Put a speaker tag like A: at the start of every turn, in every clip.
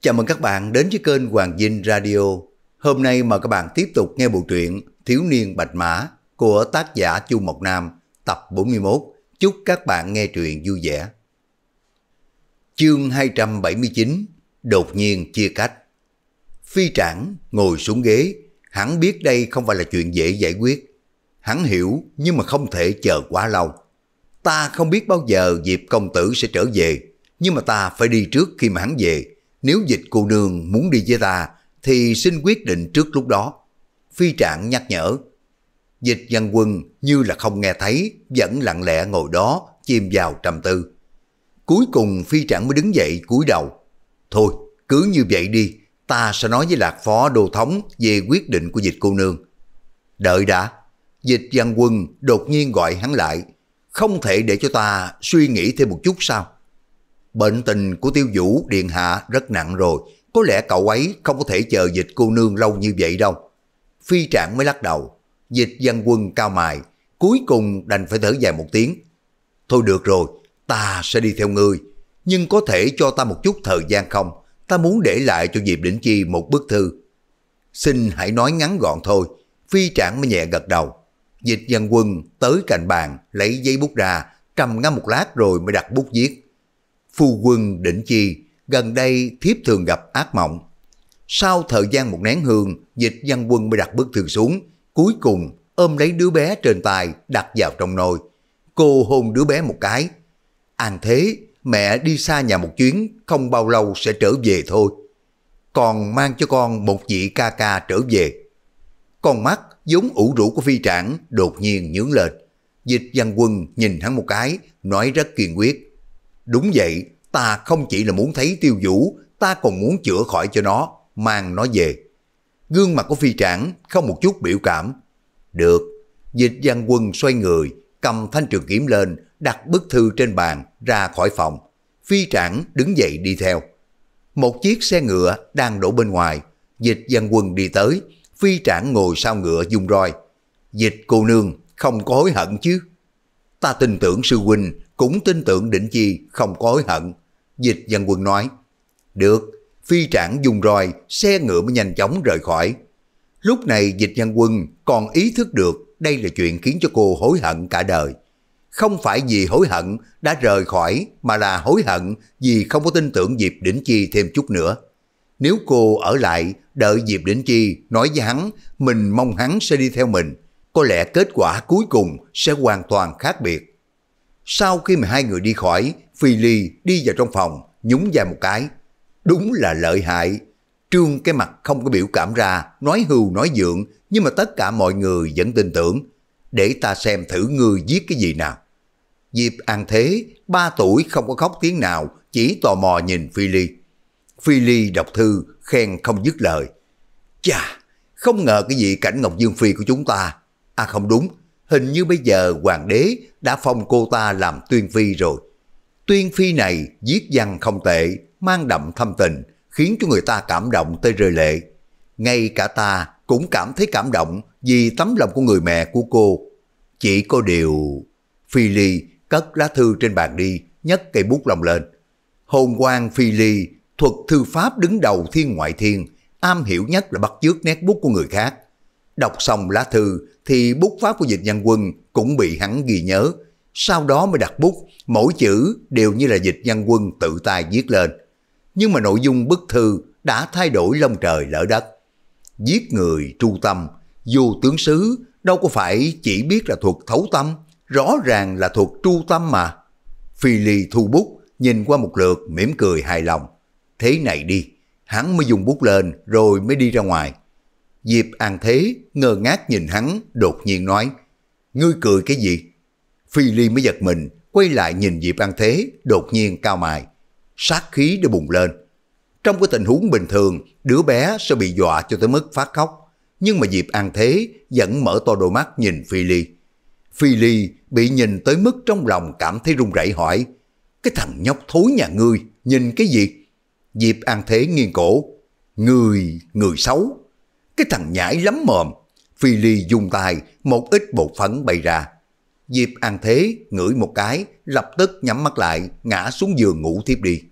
A: Chào mừng các bạn đến với kênh Hoàng Dinh Radio. Hôm nay mời các bạn tiếp tục nghe bộ truyện Thiếu niên Bạch Mã của tác giả Chu Mộc Nam, tập 41. Chúc các bạn nghe truyện vui vẻ. Chương 279 Đột nhiên chia cách Phi trảng ngồi xuống ghế, hắn biết đây không phải là chuyện dễ giải quyết. Hắn hiểu nhưng mà không thể chờ quá lâu. Ta không biết bao giờ Diệp công tử sẽ trở về, nhưng mà ta phải đi trước khi mà hắn về nếu dịch cô nương muốn đi với ta, thì xin quyết định trước lúc đó. Phi trạng nhắc nhở. Dịch văn quân như là không nghe thấy, vẫn lặng lẽ ngồi đó, chìm vào trầm tư. Cuối cùng phi trạng mới đứng dậy cúi đầu. Thôi, cứ như vậy đi, ta sẽ nói với lạc phó đô thống về quyết định của dịch cô nương. Đợi đã, dịch văn quân đột nhiên gọi hắn lại. Không thể để cho ta suy nghĩ thêm một chút sao? bệnh tình của tiêu vũ điện hạ rất nặng rồi, có lẽ cậu ấy không có thể chờ dịch cô nương lâu như vậy đâu. Phi trạng mới lắc đầu, dịch dân quân cao mài, cuối cùng đành phải thở dài một tiếng. Thôi được rồi, ta sẽ đi theo ngươi, nhưng có thể cho ta một chút thời gian không? Ta muốn để lại cho Diệp Đỉnh Chi một bức thư. Xin hãy nói ngắn gọn thôi, phi trạng mới nhẹ gật đầu. Dịch dân quân tới cạnh bàn, lấy giấy bút ra, trầm ngâm một lát rồi mới đặt bút viết phu quân định chi, gần đây thiếp thường gặp ác mộng. Sau thời gian một nén hương, dịch văn quân mới đặt bức thư xuống, cuối cùng ôm lấy đứa bé trên tay đặt vào trong nồi. Cô hôn đứa bé một cái. An thế, mẹ đi xa nhà một chuyến, không bao lâu sẽ trở về thôi. Còn mang cho con một vị ca ca trở về. Con mắt giống ủ rũ của phi trảng đột nhiên nhướng lên. Dịch văn quân nhìn hắn một cái, nói rất kiên quyết. Đúng vậy, ta không chỉ là muốn thấy tiêu vũ, ta còn muốn chữa khỏi cho nó, mang nó về. Gương mặt của phi trảng không một chút biểu cảm. Được, dịch văn quân xoay người, cầm thanh trường kiếm lên, đặt bức thư trên bàn, ra khỏi phòng. Phi trảng đứng dậy đi theo. Một chiếc xe ngựa đang đổ bên ngoài, dịch văn quân đi tới, phi trảng ngồi sau ngựa dung roi. Dịch cô nương không có hối hận chứ. Ta tin tưởng sư huynh cũng tin tưởng định chi không có hối hận. Dịch dân quân nói, được, phi trảng dùng roi xe ngựa mới nhanh chóng rời khỏi. Lúc này dịch nhân quân còn ý thức được đây là chuyện khiến cho cô hối hận cả đời. Không phải vì hối hận đã rời khỏi mà là hối hận vì không có tin tưởng Diệp Đỉnh Chi thêm chút nữa. Nếu cô ở lại đợi Diệp Đỉnh Chi nói với hắn mình mong hắn sẽ đi theo mình, có lẽ kết quả cuối cùng sẽ hoàn toàn khác biệt. Sau khi mà hai người đi khỏi, Phi Ly đi vào trong phòng, nhúng dài một cái. Đúng là lợi hại. Trương cái mặt không có biểu cảm ra, nói hưu nói dượng, nhưng mà tất cả mọi người vẫn tin tưởng. Để ta xem thử người giết cái gì nào. Diệp An Thế, ba tuổi không có khóc tiếng nào, chỉ tò mò nhìn Phi Ly. Phi Ly đọc thư, khen không dứt lời. Chà, không ngờ cái gì cảnh Ngọc Dương Phi của chúng ta. À không đúng, hình như bây giờ hoàng đế đã phong cô ta làm tuyên phi rồi. Tuyên phi này viết văn không tệ, mang đậm thâm tình, khiến cho người ta cảm động tới rơi lệ. Ngay cả ta cũng cảm thấy cảm động vì tấm lòng của người mẹ của cô. Chỉ có điều... Phi Ly cất lá thư trên bàn đi, nhấc cây bút lòng lên. Hồn quan Phi Ly, thuật thư pháp đứng đầu thiên ngoại thiên, am hiểu nhất là bắt chước nét bút của người khác, Đọc xong lá thư thì bút pháp của dịch nhân quân cũng bị hắn ghi nhớ. Sau đó mới đặt bút, mỗi chữ đều như là dịch nhân quân tự tay viết lên. Nhưng mà nội dung bức thư đã thay đổi lông trời lỡ đất. Giết người tru tâm, dù tướng sứ đâu có phải chỉ biết là thuộc thấu tâm, rõ ràng là thuộc tru tâm mà. Phi Ly thu bút, nhìn qua một lượt mỉm cười hài lòng. Thế này đi, hắn mới dùng bút lên rồi mới đi ra ngoài. Diệp An Thế ngơ ngác nhìn hắn, đột nhiên nói, Ngươi cười cái gì? Phi Ly mới giật mình, quay lại nhìn Diệp An Thế, đột nhiên cao mài. Sát khí đã bùng lên. Trong cái tình huống bình thường, đứa bé sẽ bị dọa cho tới mức phát khóc. Nhưng mà Diệp An Thế vẫn mở to đôi mắt nhìn Phi Ly. Phi Ly bị nhìn tới mức trong lòng cảm thấy run rẩy hỏi, Cái thằng nhóc thối nhà ngươi, nhìn cái gì? Diệp An Thế nghiêng cổ, Người, người xấu. Cái thằng nhãi lắm mồm. Phi Ly dùng tay, một ít bột phấn bay ra. Diệp An Thế ngửi một cái, lập tức nhắm mắt lại, ngã xuống giường ngủ tiếp đi.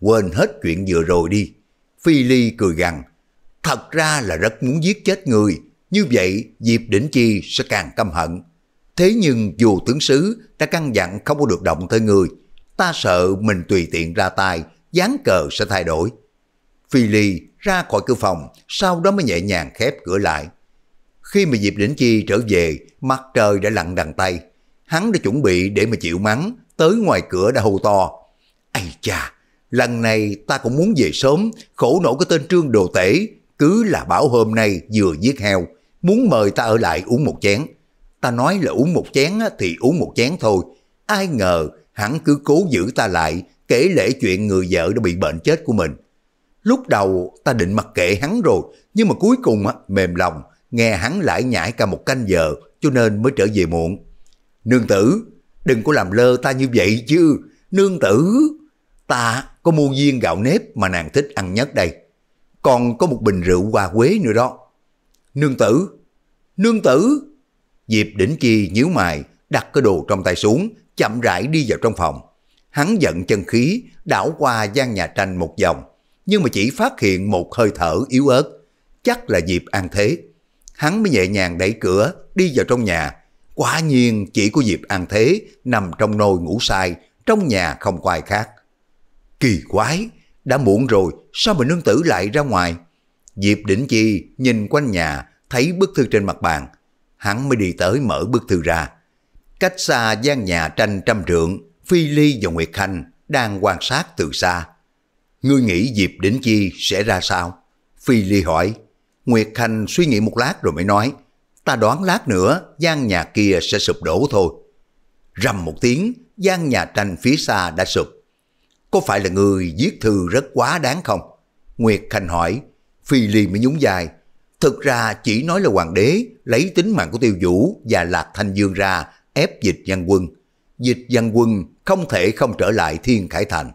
A: Quên hết chuyện vừa rồi đi. Phi Ly cười gằn, thật ra là rất muốn giết chết người, như vậy Diệp Đỉnh Chi sẽ càng căm hận. Thế nhưng dù tướng sứ đã căn dặn không có được động tới người, ta sợ mình tùy tiện ra tay, dáng cờ sẽ thay đổi. Phi Ly ra khỏi cửa phòng, sau đó mới nhẹ nhàng khép cửa lại. Khi mà Diệp Đỉnh Chi trở về, mặt trời đã lặn đằng tay. Hắn đã chuẩn bị để mà chịu mắng, tới ngoài cửa đã hô to. Ây cha, lần này ta cũng muốn về sớm, khổ nổi cái tên Trương Đồ Tể, cứ là bảo hôm nay vừa giết heo, muốn mời ta ở lại uống một chén. Ta nói là uống một chén thì uống một chén thôi, ai ngờ hắn cứ cố giữ ta lại, kể lễ chuyện người vợ đã bị bệnh chết của mình. Lúc đầu ta định mặc kệ hắn rồi, nhưng mà cuối cùng á, mềm lòng, nghe hắn lại nhảy cả một canh giờ, cho nên mới trở về muộn. Nương tử, đừng có làm lơ ta như vậy chứ. Nương tử, ta có mua viên gạo nếp mà nàng thích ăn nhất đây. Còn có một bình rượu hoa quế nữa đó. Nương tử, nương tử. Diệp đỉnh chi nhíu mày, đặt cái đồ trong tay xuống, chậm rãi đi vào trong phòng. Hắn giận chân khí, đảo qua gian nhà tranh một vòng nhưng mà chỉ phát hiện một hơi thở yếu ớt. Chắc là Diệp An Thế. Hắn mới nhẹ nhàng đẩy cửa, đi vào trong nhà. Quả nhiên chỉ có Diệp An Thế nằm trong nồi ngủ sai, trong nhà không có ai khác. Kỳ quái, đã muộn rồi, sao mà nương tử lại ra ngoài? Diệp Đỉnh Chi nhìn quanh nhà, thấy bức thư trên mặt bàn. Hắn mới đi tới mở bức thư ra. Cách xa gian nhà tranh trăm trượng, Phi Ly và Nguyệt Khanh đang quan sát từ xa ngươi nghĩ dịp Đỉnh Chi sẽ ra sao? Phi Ly hỏi. Nguyệt Khanh suy nghĩ một lát rồi mới nói, ta đoán lát nữa gian nhà kia sẽ sụp đổ thôi. Rầm một tiếng, gian nhà tranh phía xa đã sụp. Có phải là người viết thư rất quá đáng không? Nguyệt Khanh hỏi, Phi Ly mới nhún dài. Thực ra chỉ nói là hoàng đế lấy tính mạng của Tiêu Vũ và Lạc Thanh Dương ra ép dịch văn quân. Dịch văn quân không thể không trở lại Thiên Khải Thành.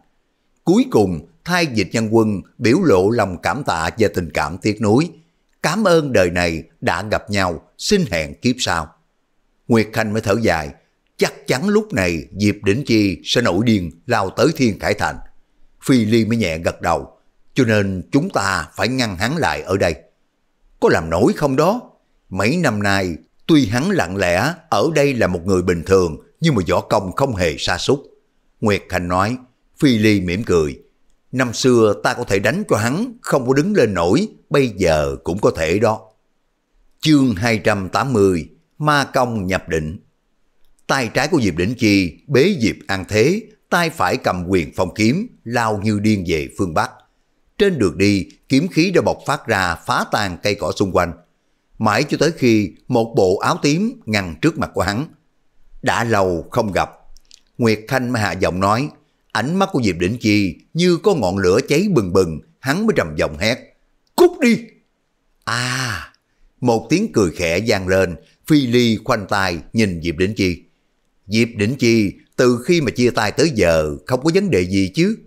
A: Cuối cùng thay dịch nhân quân biểu lộ lòng cảm tạ và tình cảm tiếc nuối. Cảm ơn đời này đã gặp nhau, xin hẹn kiếp sau. Nguyệt Khanh mới thở dài, chắc chắn lúc này Diệp Đỉnh Chi sẽ nổi điên lao tới Thiên Khải Thành. Phi Ly mới nhẹ gật đầu, cho nên chúng ta phải ngăn hắn lại ở đây. Có làm nổi không đó? Mấy năm nay, tuy hắn lặng lẽ ở đây là một người bình thường, nhưng mà võ công không hề sa sút Nguyệt Khanh nói, Phi Ly mỉm cười, Năm xưa ta có thể đánh cho hắn không có đứng lên nổi, bây giờ cũng có thể đó. Chương 280 Ma Công nhập định Tay trái của Diệp Đỉnh Chi bế Diệp An Thế, tay phải cầm quyền phong kiếm, lao như điên về phương Bắc. Trên đường đi, kiếm khí đã bộc phát ra phá tan cây cỏ xung quanh. Mãi cho tới khi một bộ áo tím ngăn trước mặt của hắn. Đã lâu không gặp, Nguyệt Khanh mới hạ giọng nói, Ánh mắt của Diệp Đỉnh Chi như có ngọn lửa cháy bừng bừng, hắn mới trầm giọng hét. Cút đi! À! Một tiếng cười khẽ vang lên, Phi Ly khoanh tay nhìn Diệp Đỉnh Chi. Diệp Đỉnh Chi từ khi mà chia tay tới giờ không có vấn đề gì chứ.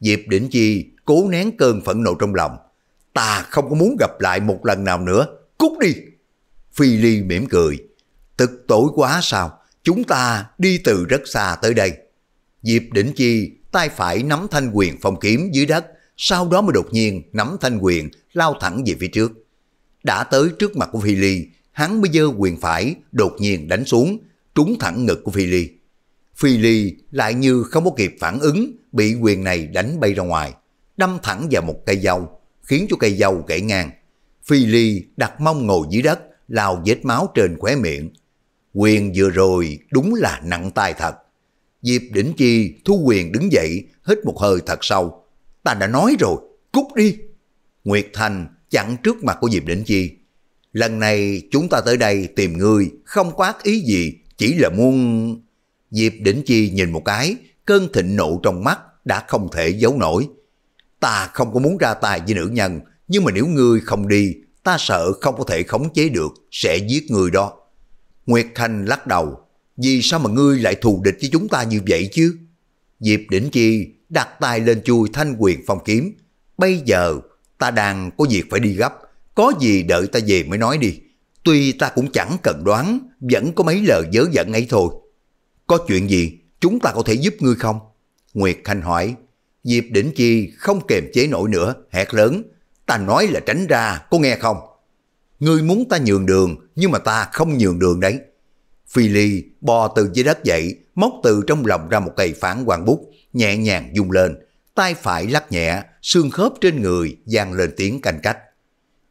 A: Diệp Đỉnh Chi cố nén cơn phẫn nộ trong lòng. Ta không có muốn gặp lại một lần nào nữa. Cút đi! Phi Ly mỉm cười. Tức tối quá sao? Chúng ta đi từ rất xa tới đây. Diệp Đỉnh Chi tay phải nắm thanh quyền phong kiếm dưới đất, sau đó mới đột nhiên nắm thanh quyền lao thẳng về phía trước. Đã tới trước mặt của Phi Ly, hắn mới giơ quyền phải đột nhiên đánh xuống, trúng thẳng ngực của Phi Ly. Phi Ly lại như không có kịp phản ứng, bị quyền này đánh bay ra ngoài, đâm thẳng vào một cây dâu, khiến cho cây dâu gãy ngang. Phi Ly đặt mông ngồi dưới đất, lao vết máu trên khóe miệng. Quyền vừa rồi đúng là nặng tay thật. Diệp Đỉnh Chi thu quyền đứng dậy, hít một hơi thật sâu. Ta đã nói rồi, cút đi. Nguyệt Thành chặn trước mặt của Diệp Đỉnh Chi. Lần này chúng ta tới đây tìm ngươi, không có ác ý gì, chỉ là muốn... Diệp Đỉnh Chi nhìn một cái, cơn thịnh nộ trong mắt đã không thể giấu nổi. Ta không có muốn ra tay với nữ nhân, nhưng mà nếu ngươi không đi, ta sợ không có thể khống chế được, sẽ giết người đó. Nguyệt Thanh lắc đầu, vì sao mà ngươi lại thù địch với chúng ta như vậy chứ? Diệp Đỉnh Chi đặt tay lên chui thanh quyền phong kiếm. Bây giờ ta đang có việc phải đi gấp, có gì đợi ta về mới nói đi. Tuy ta cũng chẳng cần đoán, vẫn có mấy lời dớ dẫn ấy thôi. Có chuyện gì chúng ta có thể giúp ngươi không? Nguyệt Khanh hỏi. Diệp Đỉnh Chi không kềm chế nổi nữa, hét lớn. Ta nói là tránh ra, có nghe không? Ngươi muốn ta nhường đường, nhưng mà ta không nhường đường đấy. Phi Ly bò từ dưới đất dậy, móc từ trong lòng ra một cây phản hoàng bút, nhẹ nhàng dung lên, tay phải lắc nhẹ, xương khớp trên người vang lên tiếng canh cách.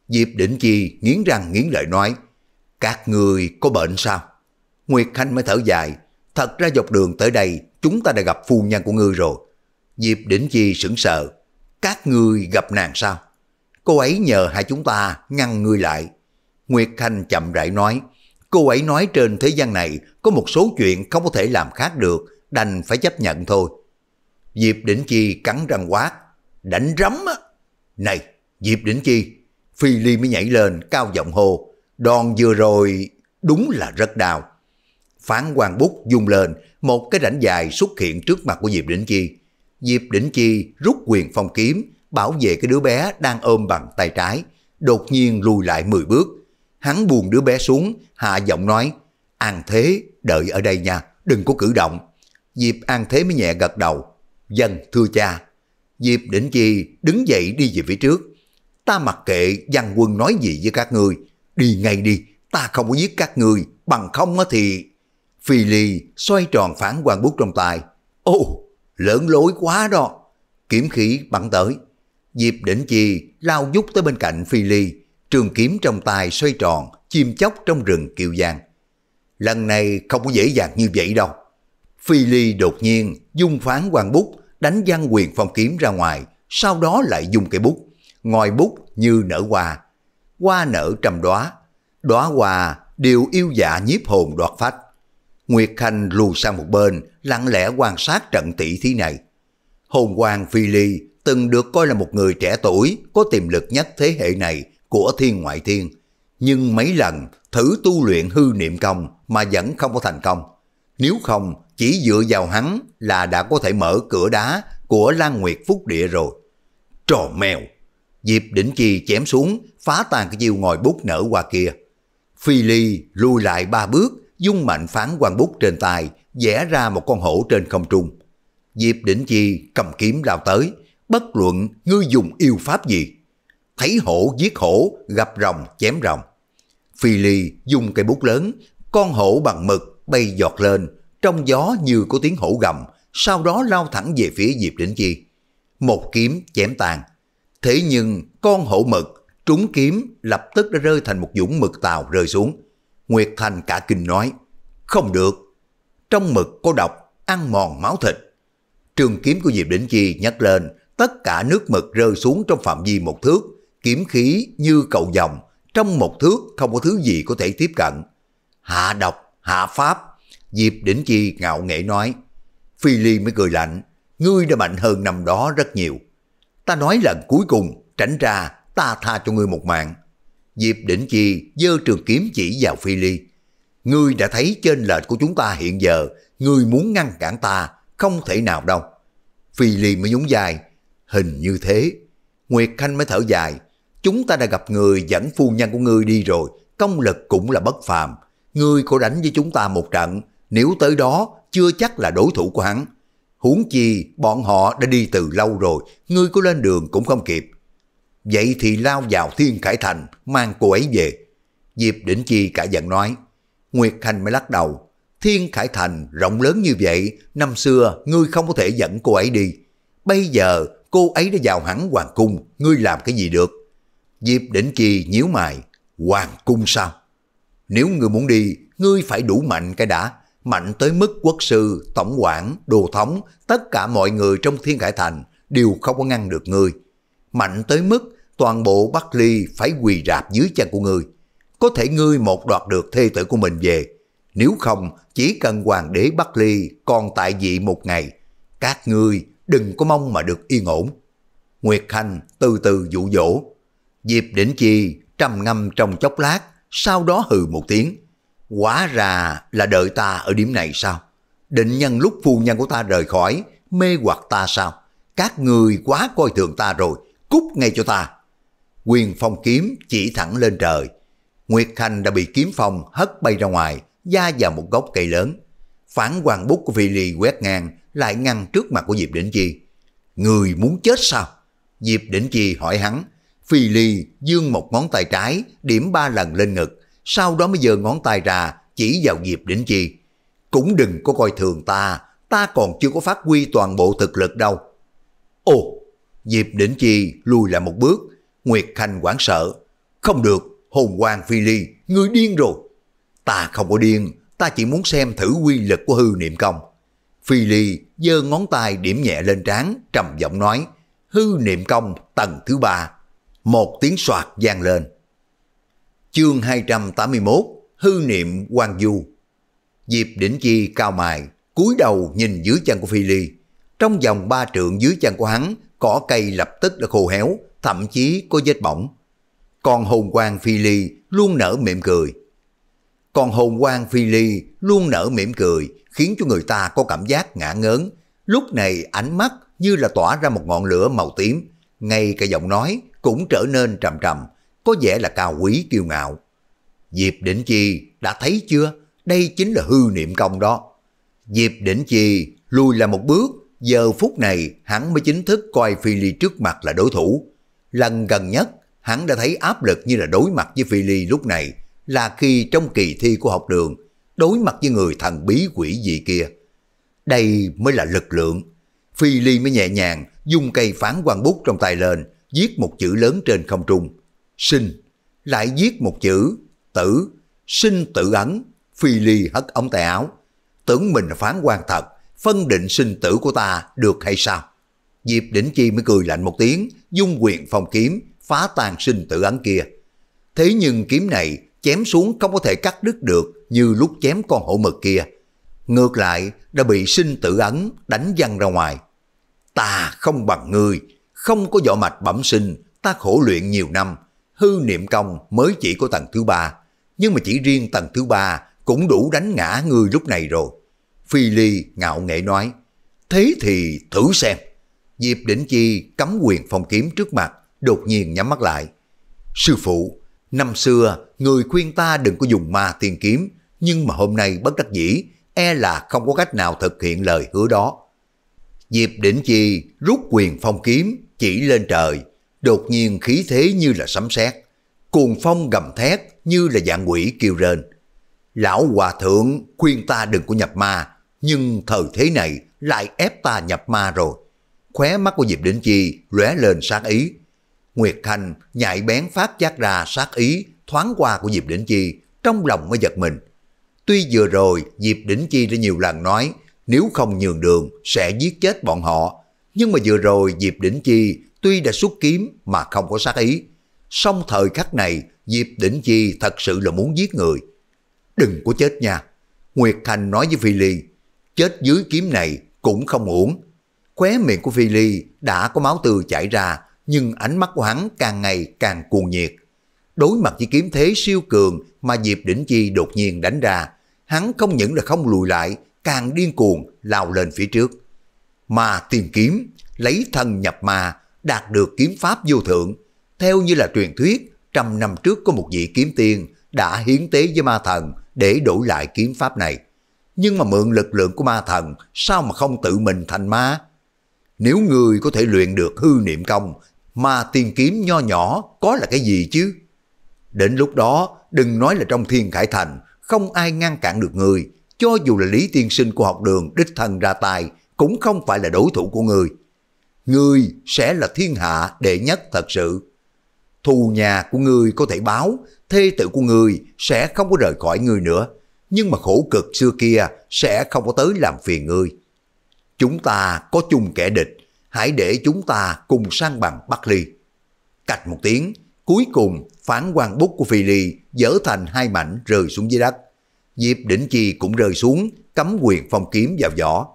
A: Diệp Đỉnh Chi nghiến răng nghiến lợi nói, các người có bệnh sao? Nguyệt Khanh mới thở dài, thật ra dọc đường tới đây chúng ta đã gặp phu nhân của ngươi rồi. Diệp Đỉnh Chi sững sờ, các người gặp nàng sao? Cô ấy nhờ hai chúng ta ngăn ngươi lại. Nguyệt Khanh chậm rãi nói, Cô ấy nói trên thế gian này có một số chuyện không có thể làm khác được, đành phải chấp nhận thôi. Diệp Đỉnh Chi cắn răng quát, đánh rắm á. Này, Diệp Đỉnh Chi, Phi Ly mới nhảy lên cao giọng hô, đòn vừa rồi đúng là rất đau. Phán Hoàng Bút dung lên, một cái rãnh dài xuất hiện trước mặt của Diệp Đỉnh Chi. Diệp Đỉnh Chi rút quyền phong kiếm, bảo vệ cái đứa bé đang ôm bằng tay trái, đột nhiên lùi lại 10 bước, hắn buồn đứa bé xuống, hạ giọng nói, An Thế đợi ở đây nha, đừng có cử động. Diệp An Thế mới nhẹ gật đầu, dân thưa cha. Diệp Đỉnh Chi đứng dậy đi về phía trước. Ta mặc kệ văn quân nói gì với các ngươi, đi ngay đi, ta không có giết các ngươi, bằng không thì... Phi Ly xoay tròn phản quan bút trong tay. Ô, lớn lối quá đó. kiểm khí bắn tới. Diệp Đỉnh Chi lao dút tới bên cạnh Phi Ly, trường kiếm trong tay xoay tròn, chim chóc trong rừng kiều giang. Lần này không có dễ dàng như vậy đâu. Phi Ly đột nhiên dung phán quan bút, đánh văn quyền phong kiếm ra ngoài, sau đó lại dùng cây bút, ngòi bút như nở hoa. Hoa nở trầm đóa, đóa hoa đều yêu dạ nhiếp hồn đoạt phách. Nguyệt Khanh lùi sang một bên, lặng lẽ quan sát trận tỷ thí này. Hồn Hoàng Phi Ly từng được coi là một người trẻ tuổi có tiềm lực nhất thế hệ này của thiên ngoại thiên, nhưng mấy lần thử tu luyện hư niệm công mà vẫn không có thành công. Nếu không, chỉ dựa vào hắn là đã có thể mở cửa đá của Lan Nguyệt Phúc Địa rồi. Trò mèo! Diệp Đỉnh Chi chém xuống, phá tan cái chiêu ngồi bút nở qua kia. Phi Ly lùi lại ba bước, dung mạnh phán quan bút trên tay, vẽ ra một con hổ trên không trung. Diệp Đỉnh Chi cầm kiếm lao tới, bất luận ngươi dùng yêu pháp gì, thấy hổ giết hổ, gặp rồng chém rồng. Phi Ly dùng cây bút lớn, con hổ bằng mực bay giọt lên, trong gió như có tiếng hổ gầm, sau đó lao thẳng về phía Diệp Đỉnh Chi. Một kiếm chém tàn. Thế nhưng con hổ mực trúng kiếm lập tức đã rơi thành một dũng mực tàu rơi xuống. Nguyệt Thành cả kinh nói, không được. Trong mực có độc, ăn mòn máu thịt. Trường kiếm của Diệp Đỉnh Chi nhắc lên, tất cả nước mực rơi xuống trong phạm vi một thước, kiếm khí như cầu dòng, trong một thước không có thứ gì có thể tiếp cận. Hạ độc, hạ pháp, Diệp Đỉnh Chi ngạo nghễ nói. Phi Ly mới cười lạnh, ngươi đã mạnh hơn năm đó rất nhiều. Ta nói lần cuối cùng, tránh ra, ta tha cho ngươi một mạng. Diệp Đỉnh Chi dơ trường kiếm chỉ vào Phi Ly. Ngươi đã thấy trên lệch của chúng ta hiện giờ, ngươi muốn ngăn cản ta, không thể nào đâu. Phi Ly mới nhún dài, hình như thế. Nguyệt Khanh mới thở dài, chúng ta đã gặp người dẫn phu nhân của ngươi đi rồi, công lực cũng là bất phàm. Ngươi có đánh với chúng ta một trận, nếu tới đó chưa chắc là đối thủ của hắn. Huống chi bọn họ đã đi từ lâu rồi, ngươi có lên đường cũng không kịp. Vậy thì lao vào Thiên Khải Thành, mang cô ấy về. Diệp Đỉnh Chi cả giận nói. Nguyệt Hành mới lắc đầu. Thiên Khải Thành rộng lớn như vậy, năm xưa ngươi không có thể dẫn cô ấy đi. Bây giờ cô ấy đã vào hẳn hoàng cung, ngươi làm cái gì được? Diệp đỉnh kỳ nhíu mày, hoàng cung sao? Nếu ngươi muốn đi, ngươi phải đủ mạnh cái đã. Mạnh tới mức quốc sư, tổng quản, đồ thống, tất cả mọi người trong thiên cải thành đều không có ngăn được ngươi. Mạnh tới mức toàn bộ Bắc Ly phải quỳ rạp dưới chân của ngươi. Có thể ngươi một đoạt được thê tử của mình về. Nếu không, chỉ cần hoàng đế Bắc Ly còn tại vị một ngày, các ngươi đừng có mong mà được yên ổn. Nguyệt Hành từ từ dụ dỗ, Diệp Đỉnh Chi trầm ngâm trong chốc lát, sau đó hừ một tiếng. Quá ra là đợi ta ở điểm này sao? Định nhân lúc phu nhân của ta rời khỏi, mê hoặc ta sao? Các người quá coi thường ta rồi, cút ngay cho ta. Quyền phong kiếm chỉ thẳng lên trời. Nguyệt Khanh đã bị kiếm phong hất bay ra ngoài, da vào một gốc cây lớn. Phản hoàng bút của Vi Ly quét ngang, lại ngăn trước mặt của Diệp Đỉnh Chi. Người muốn chết sao? Diệp Đỉnh Chi hỏi hắn, Phi Ly dương một ngón tay trái, điểm ba lần lên ngực, sau đó mới giơ ngón tay ra, chỉ vào Diệp Đỉnh Chi. Cũng đừng có coi thường ta, ta còn chưa có phát huy toàn bộ thực lực đâu. Ồ, Diệp Đỉnh Chi lùi lại một bước, Nguyệt Khanh hoảng sợ. Không được, hồn Quang Phi Ly, ngươi điên rồi. Ta không có điên, ta chỉ muốn xem thử quy lực của hư niệm công. Phi Ly giơ ngón tay điểm nhẹ lên trán, trầm giọng nói, hư niệm công tầng thứ ba một tiếng soạt vang lên. Chương 281 Hư niệm quan du Diệp Đỉnh Chi cao mài, cúi đầu nhìn dưới chân của Phi Ly. Trong vòng ba trượng dưới chân của hắn, cỏ cây lập tức đã khô héo, thậm chí có vết bỏng. Còn hồn quang Phi Ly luôn nở mỉm cười. Còn hồn quang Phi Ly luôn nở mỉm cười, khiến cho người ta có cảm giác ngã ngớn. Lúc này ánh mắt như là tỏa ra một ngọn lửa màu tím, ngay cả giọng nói cũng trở nên trầm trầm, có vẻ là cao quý kiêu ngạo. Diệp Đỉnh Chi đã thấy chưa? Đây chính là hư niệm công đó. Diệp Đỉnh Chi lùi là một bước, giờ phút này hắn mới chính thức coi Phi Ly trước mặt là đối thủ. Lần gần nhất, hắn đã thấy áp lực như là đối mặt với Phi Ly lúc này, là khi trong kỳ thi của học đường, đối mặt với người thần bí quỷ gì kia. Đây mới là lực lượng. Phi Ly mới nhẹ nhàng, dùng cây phán quan bút trong tay lên, viết một chữ lớn trên không trung. Sinh, lại viết một chữ, tử, sinh tử ấn, phi ly hất ống tay áo. Tưởng mình phán quan thật, phân định sinh tử của ta được hay sao? Diệp Đỉnh Chi mới cười lạnh một tiếng, dung quyền phòng kiếm, phá tan sinh tử ấn kia. Thế nhưng kiếm này chém xuống không có thể cắt đứt được như lúc chém con hổ mực kia. Ngược lại đã bị sinh tử ấn đánh văng ra ngoài. Ta không bằng người, không có võ mạch bẩm sinh, ta khổ luyện nhiều năm, hư niệm công mới chỉ có tầng thứ ba, nhưng mà chỉ riêng tầng thứ ba cũng đủ đánh ngã ngươi lúc này rồi. Phi Ly ngạo nghệ nói, thế thì thử xem. Diệp Đỉnh Chi cắm quyền phong kiếm trước mặt, đột nhiên nhắm mắt lại. Sư phụ, năm xưa người khuyên ta đừng có dùng ma tiền kiếm, nhưng mà hôm nay bất đắc dĩ, e là không có cách nào thực hiện lời hứa đó. Diệp Đỉnh Chi rút quyền phong kiếm chỉ lên trời, đột nhiên khí thế như là sấm sét, cuồng phong gầm thét như là dạng quỷ kêu rên. Lão Hòa Thượng khuyên ta đừng có nhập ma, nhưng thời thế này lại ép ta nhập ma rồi. Khóe mắt của Diệp Đỉnh Chi lóe lên sát ý. Nguyệt Thành nhạy bén phát giác ra sát ý thoáng qua của Diệp Đỉnh Chi, trong lòng mới giật mình. Tuy vừa rồi Diệp Đỉnh Chi đã nhiều lần nói nếu không nhường đường sẽ giết chết bọn họ nhưng mà vừa rồi Diệp Đỉnh Chi tuy đã xuất kiếm mà không có sát ý. song thời khắc này Diệp Đỉnh Chi thật sự là muốn giết người. Đừng có chết nha. Nguyệt Thành nói với Phi Ly, chết dưới kiếm này cũng không uổng. Khóe miệng của Phi Ly đã có máu từ chảy ra, nhưng ánh mắt của hắn càng ngày càng cuồng nhiệt. Đối mặt với kiếm thế siêu cường mà Diệp Đỉnh Chi đột nhiên đánh ra, hắn không những là không lùi lại, càng điên cuồng lao lên phía trước mà tìm kiếm, lấy thân nhập ma, đạt được kiếm pháp vô thượng. Theo như là truyền thuyết, trăm năm trước có một vị kiếm tiên đã hiến tế với ma thần để đổi lại kiếm pháp này. Nhưng mà mượn lực lượng của ma thần, sao mà không tự mình thành ma? Nếu người có thể luyện được hư niệm công, ma tìm kiếm nho nhỏ có là cái gì chứ? Đến lúc đó, đừng nói là trong thiên khải thành, không ai ngăn cản được người, cho dù là lý tiên sinh của học đường đích thân ra tay cũng không phải là đối thủ của người. người sẽ là thiên hạ đệ nhất thật sự. Thù nhà của người có thể báo, thê tử của người sẽ không có rời khỏi người nữa. Nhưng mà khổ cực xưa kia sẽ không có tới làm phiền người. Chúng ta có chung kẻ địch, hãy để chúng ta cùng sang bằng Bắc Ly. Cạch một tiếng, cuối cùng phán quan bút của Phi Ly dở thành hai mảnh rơi xuống dưới đất. Diệp Đỉnh Chi cũng rơi xuống, cắm quyền phong kiếm vào giỏ.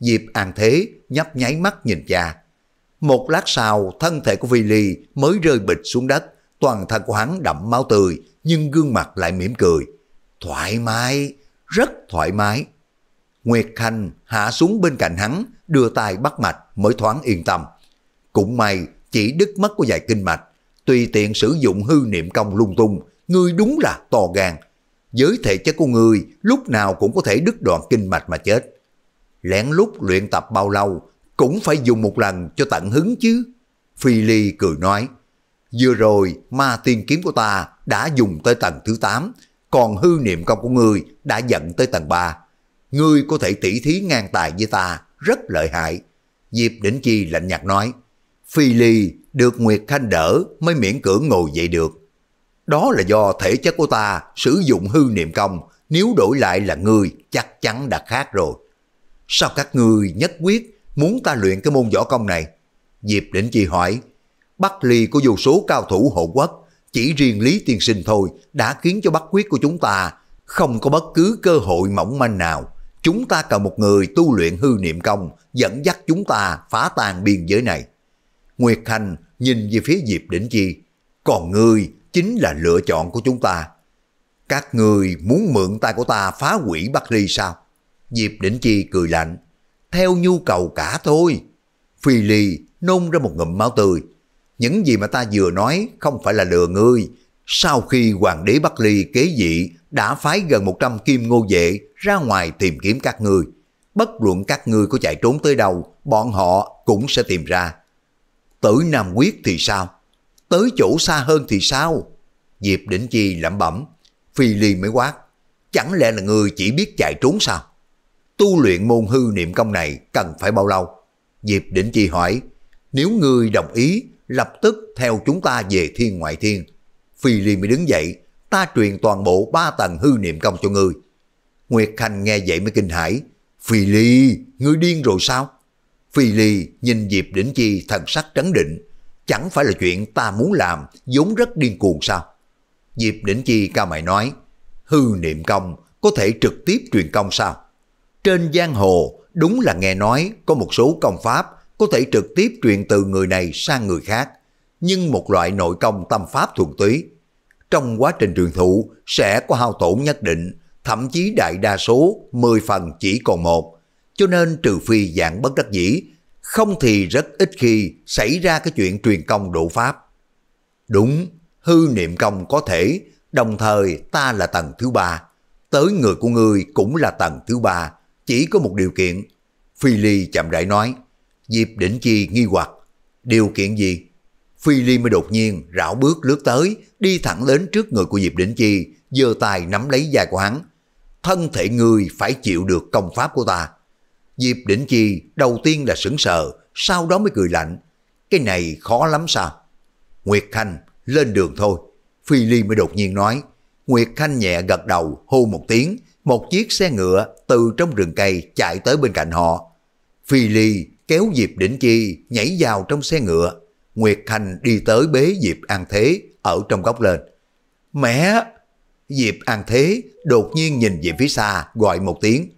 A: Diệp An Thế nhấp nháy mắt nhìn cha. Một lát sau, thân thể của Vi Ly mới rơi bịch xuống đất, toàn thân của hắn đậm máu tươi, nhưng gương mặt lại mỉm cười. Thoải mái, rất thoải mái. Nguyệt Khanh hạ xuống bên cạnh hắn, đưa tay bắt mạch mới thoáng yên tâm. Cũng may, chỉ đứt mất của vài kinh mạch, tùy tiện sử dụng hư niệm công lung tung, ngươi đúng là to gan. giới thể chất của ngươi, lúc nào cũng có thể đứt đoạn kinh mạch mà chết lén lút luyện tập bao lâu cũng phải dùng một lần cho tận hứng chứ. Phi Ly cười nói, vừa rồi ma tiên kiếm của ta đã dùng tới tầng thứ 8, còn hư niệm công của ngươi đã dẫn tới tầng 3. Ngươi có thể tỉ thí ngang tài với ta, rất lợi hại. Diệp Đỉnh Chi lạnh nhạt nói, Phi Ly được Nguyệt Khanh đỡ mới miễn cưỡng ngồi dậy được. Đó là do thể chất của ta sử dụng hư niệm công, nếu đổi lại là ngươi chắc chắn đã khác rồi. Sao các người nhất quyết muốn ta luyện cái môn võ công này? Diệp Đỉnh Chi hỏi, Bắc Ly có vô số cao thủ hộ quốc, chỉ riêng Lý Tiên Sinh thôi đã khiến cho Bắc Quyết của chúng ta không có bất cứ cơ hội mỏng manh nào. Chúng ta cần một người tu luyện hư niệm công dẫn dắt chúng ta phá tan biên giới này. Nguyệt Thành nhìn về phía Diệp Đỉnh Chi, còn ngươi chính là lựa chọn của chúng ta. Các người muốn mượn tay của ta phá quỷ Bắc Ly sao? Diệp Đỉnh Chi cười lạnh. Theo nhu cầu cả thôi. Phi Ly nôn ra một ngụm máu tươi. Những gì mà ta vừa nói không phải là lừa ngươi. Sau khi hoàng đế Bắc Ly kế dị đã phái gần 100 kim ngô vệ ra ngoài tìm kiếm các ngươi. Bất luận các ngươi có chạy trốn tới đâu, bọn họ cũng sẽ tìm ra. Tử Nam Quyết thì sao? Tới chỗ xa hơn thì sao? Diệp Đỉnh Chi lẩm bẩm. Phi Ly mới quát. Chẳng lẽ là người chỉ biết chạy trốn sao? tu luyện môn hư niệm công này cần phải bao lâu? Diệp Đỉnh Chi hỏi, nếu ngươi đồng ý, lập tức theo chúng ta về thiên ngoại thiên. Phi Ly mới đứng dậy, ta truyền toàn bộ ba tầng hư niệm công cho ngươi. Nguyệt Khanh nghe vậy mới kinh hãi, Phi Ly, ngươi điên rồi sao? Phi Ly nhìn Diệp Đỉnh Chi thần sắc trấn định, chẳng phải là chuyện ta muốn làm, vốn rất điên cuồng sao? Diệp Đỉnh Chi cao mày nói, hư niệm công có thể trực tiếp truyền công sao? Trên giang hồ đúng là nghe nói có một số công pháp có thể trực tiếp truyền từ người này sang người khác, nhưng một loại nội công tâm pháp thuần túy. Trong quá trình truyền thụ sẽ có hao tổn nhất định, thậm chí đại đa số 10 phần chỉ còn một, cho nên trừ phi dạng bất đắc dĩ, không thì rất ít khi xảy ra cái chuyện truyền công độ pháp. Đúng, hư niệm công có thể, đồng thời ta là tầng thứ ba, tới người của ngươi cũng là tầng thứ ba, chỉ có một điều kiện. Phi Ly chậm rãi nói, Diệp Đỉnh Chi nghi hoặc, điều kiện gì? Phi Ly mới đột nhiên rảo bước lướt tới, đi thẳng đến trước người của Diệp Đỉnh Chi, giơ tay nắm lấy vai của hắn. Thân thể người phải chịu được công pháp của ta. Diệp Đỉnh Chi đầu tiên là sững sờ, sau đó mới cười lạnh. Cái này khó lắm sao? Nguyệt Khanh, lên đường thôi. Phi Ly mới đột nhiên nói. Nguyệt Khanh nhẹ gật đầu, hô một tiếng, một chiếc xe ngựa từ trong rừng cây chạy tới bên cạnh họ. Phi Ly kéo Diệp Đỉnh Chi nhảy vào trong xe ngựa. Nguyệt Thành đi tới bế Diệp An Thế ở trong góc lên. Mẹ! Diệp An Thế đột nhiên nhìn về phía xa gọi một tiếng.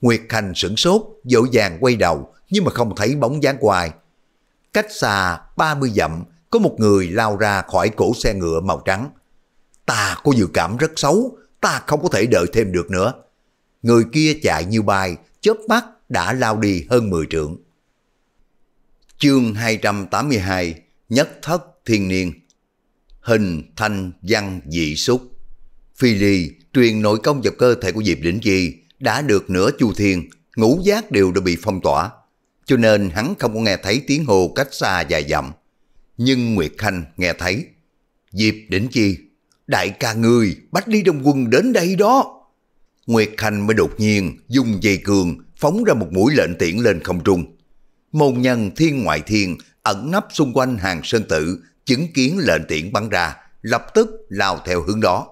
A: Nguyệt Thành sửng sốt, dỗ dàng quay đầu nhưng mà không thấy bóng dáng hoài. Cách xa 30 dặm có một người lao ra khỏi cổ xe ngựa màu trắng. Ta có dự cảm rất xấu, ta không có thể đợi thêm được nữa. Người kia chạy như bay, chớp mắt đã lao đi hơn 10 trượng. Chương 282 Nhất thất thiên niên Hình, thanh, văn, dị xúc Phi ly truyền nội công vào cơ thể của Diệp Đỉnh Chi đã được nửa chu thiên, ngũ giác đều đã bị phong tỏa. Cho nên hắn không có nghe thấy tiếng hồ cách xa dài dặm. Nhưng Nguyệt Khanh nghe thấy. Diệp Đỉnh Chi Đại ca người bách đi đông quân đến đây đó. Nguyệt Khanh mới đột nhiên dùng dây cường phóng ra một mũi lệnh tiễn lên không trung. Môn nhân thiên ngoại thiên ẩn nấp xung quanh hàng sơn tự chứng kiến lệnh tiễn bắn ra, lập tức lao theo hướng đó.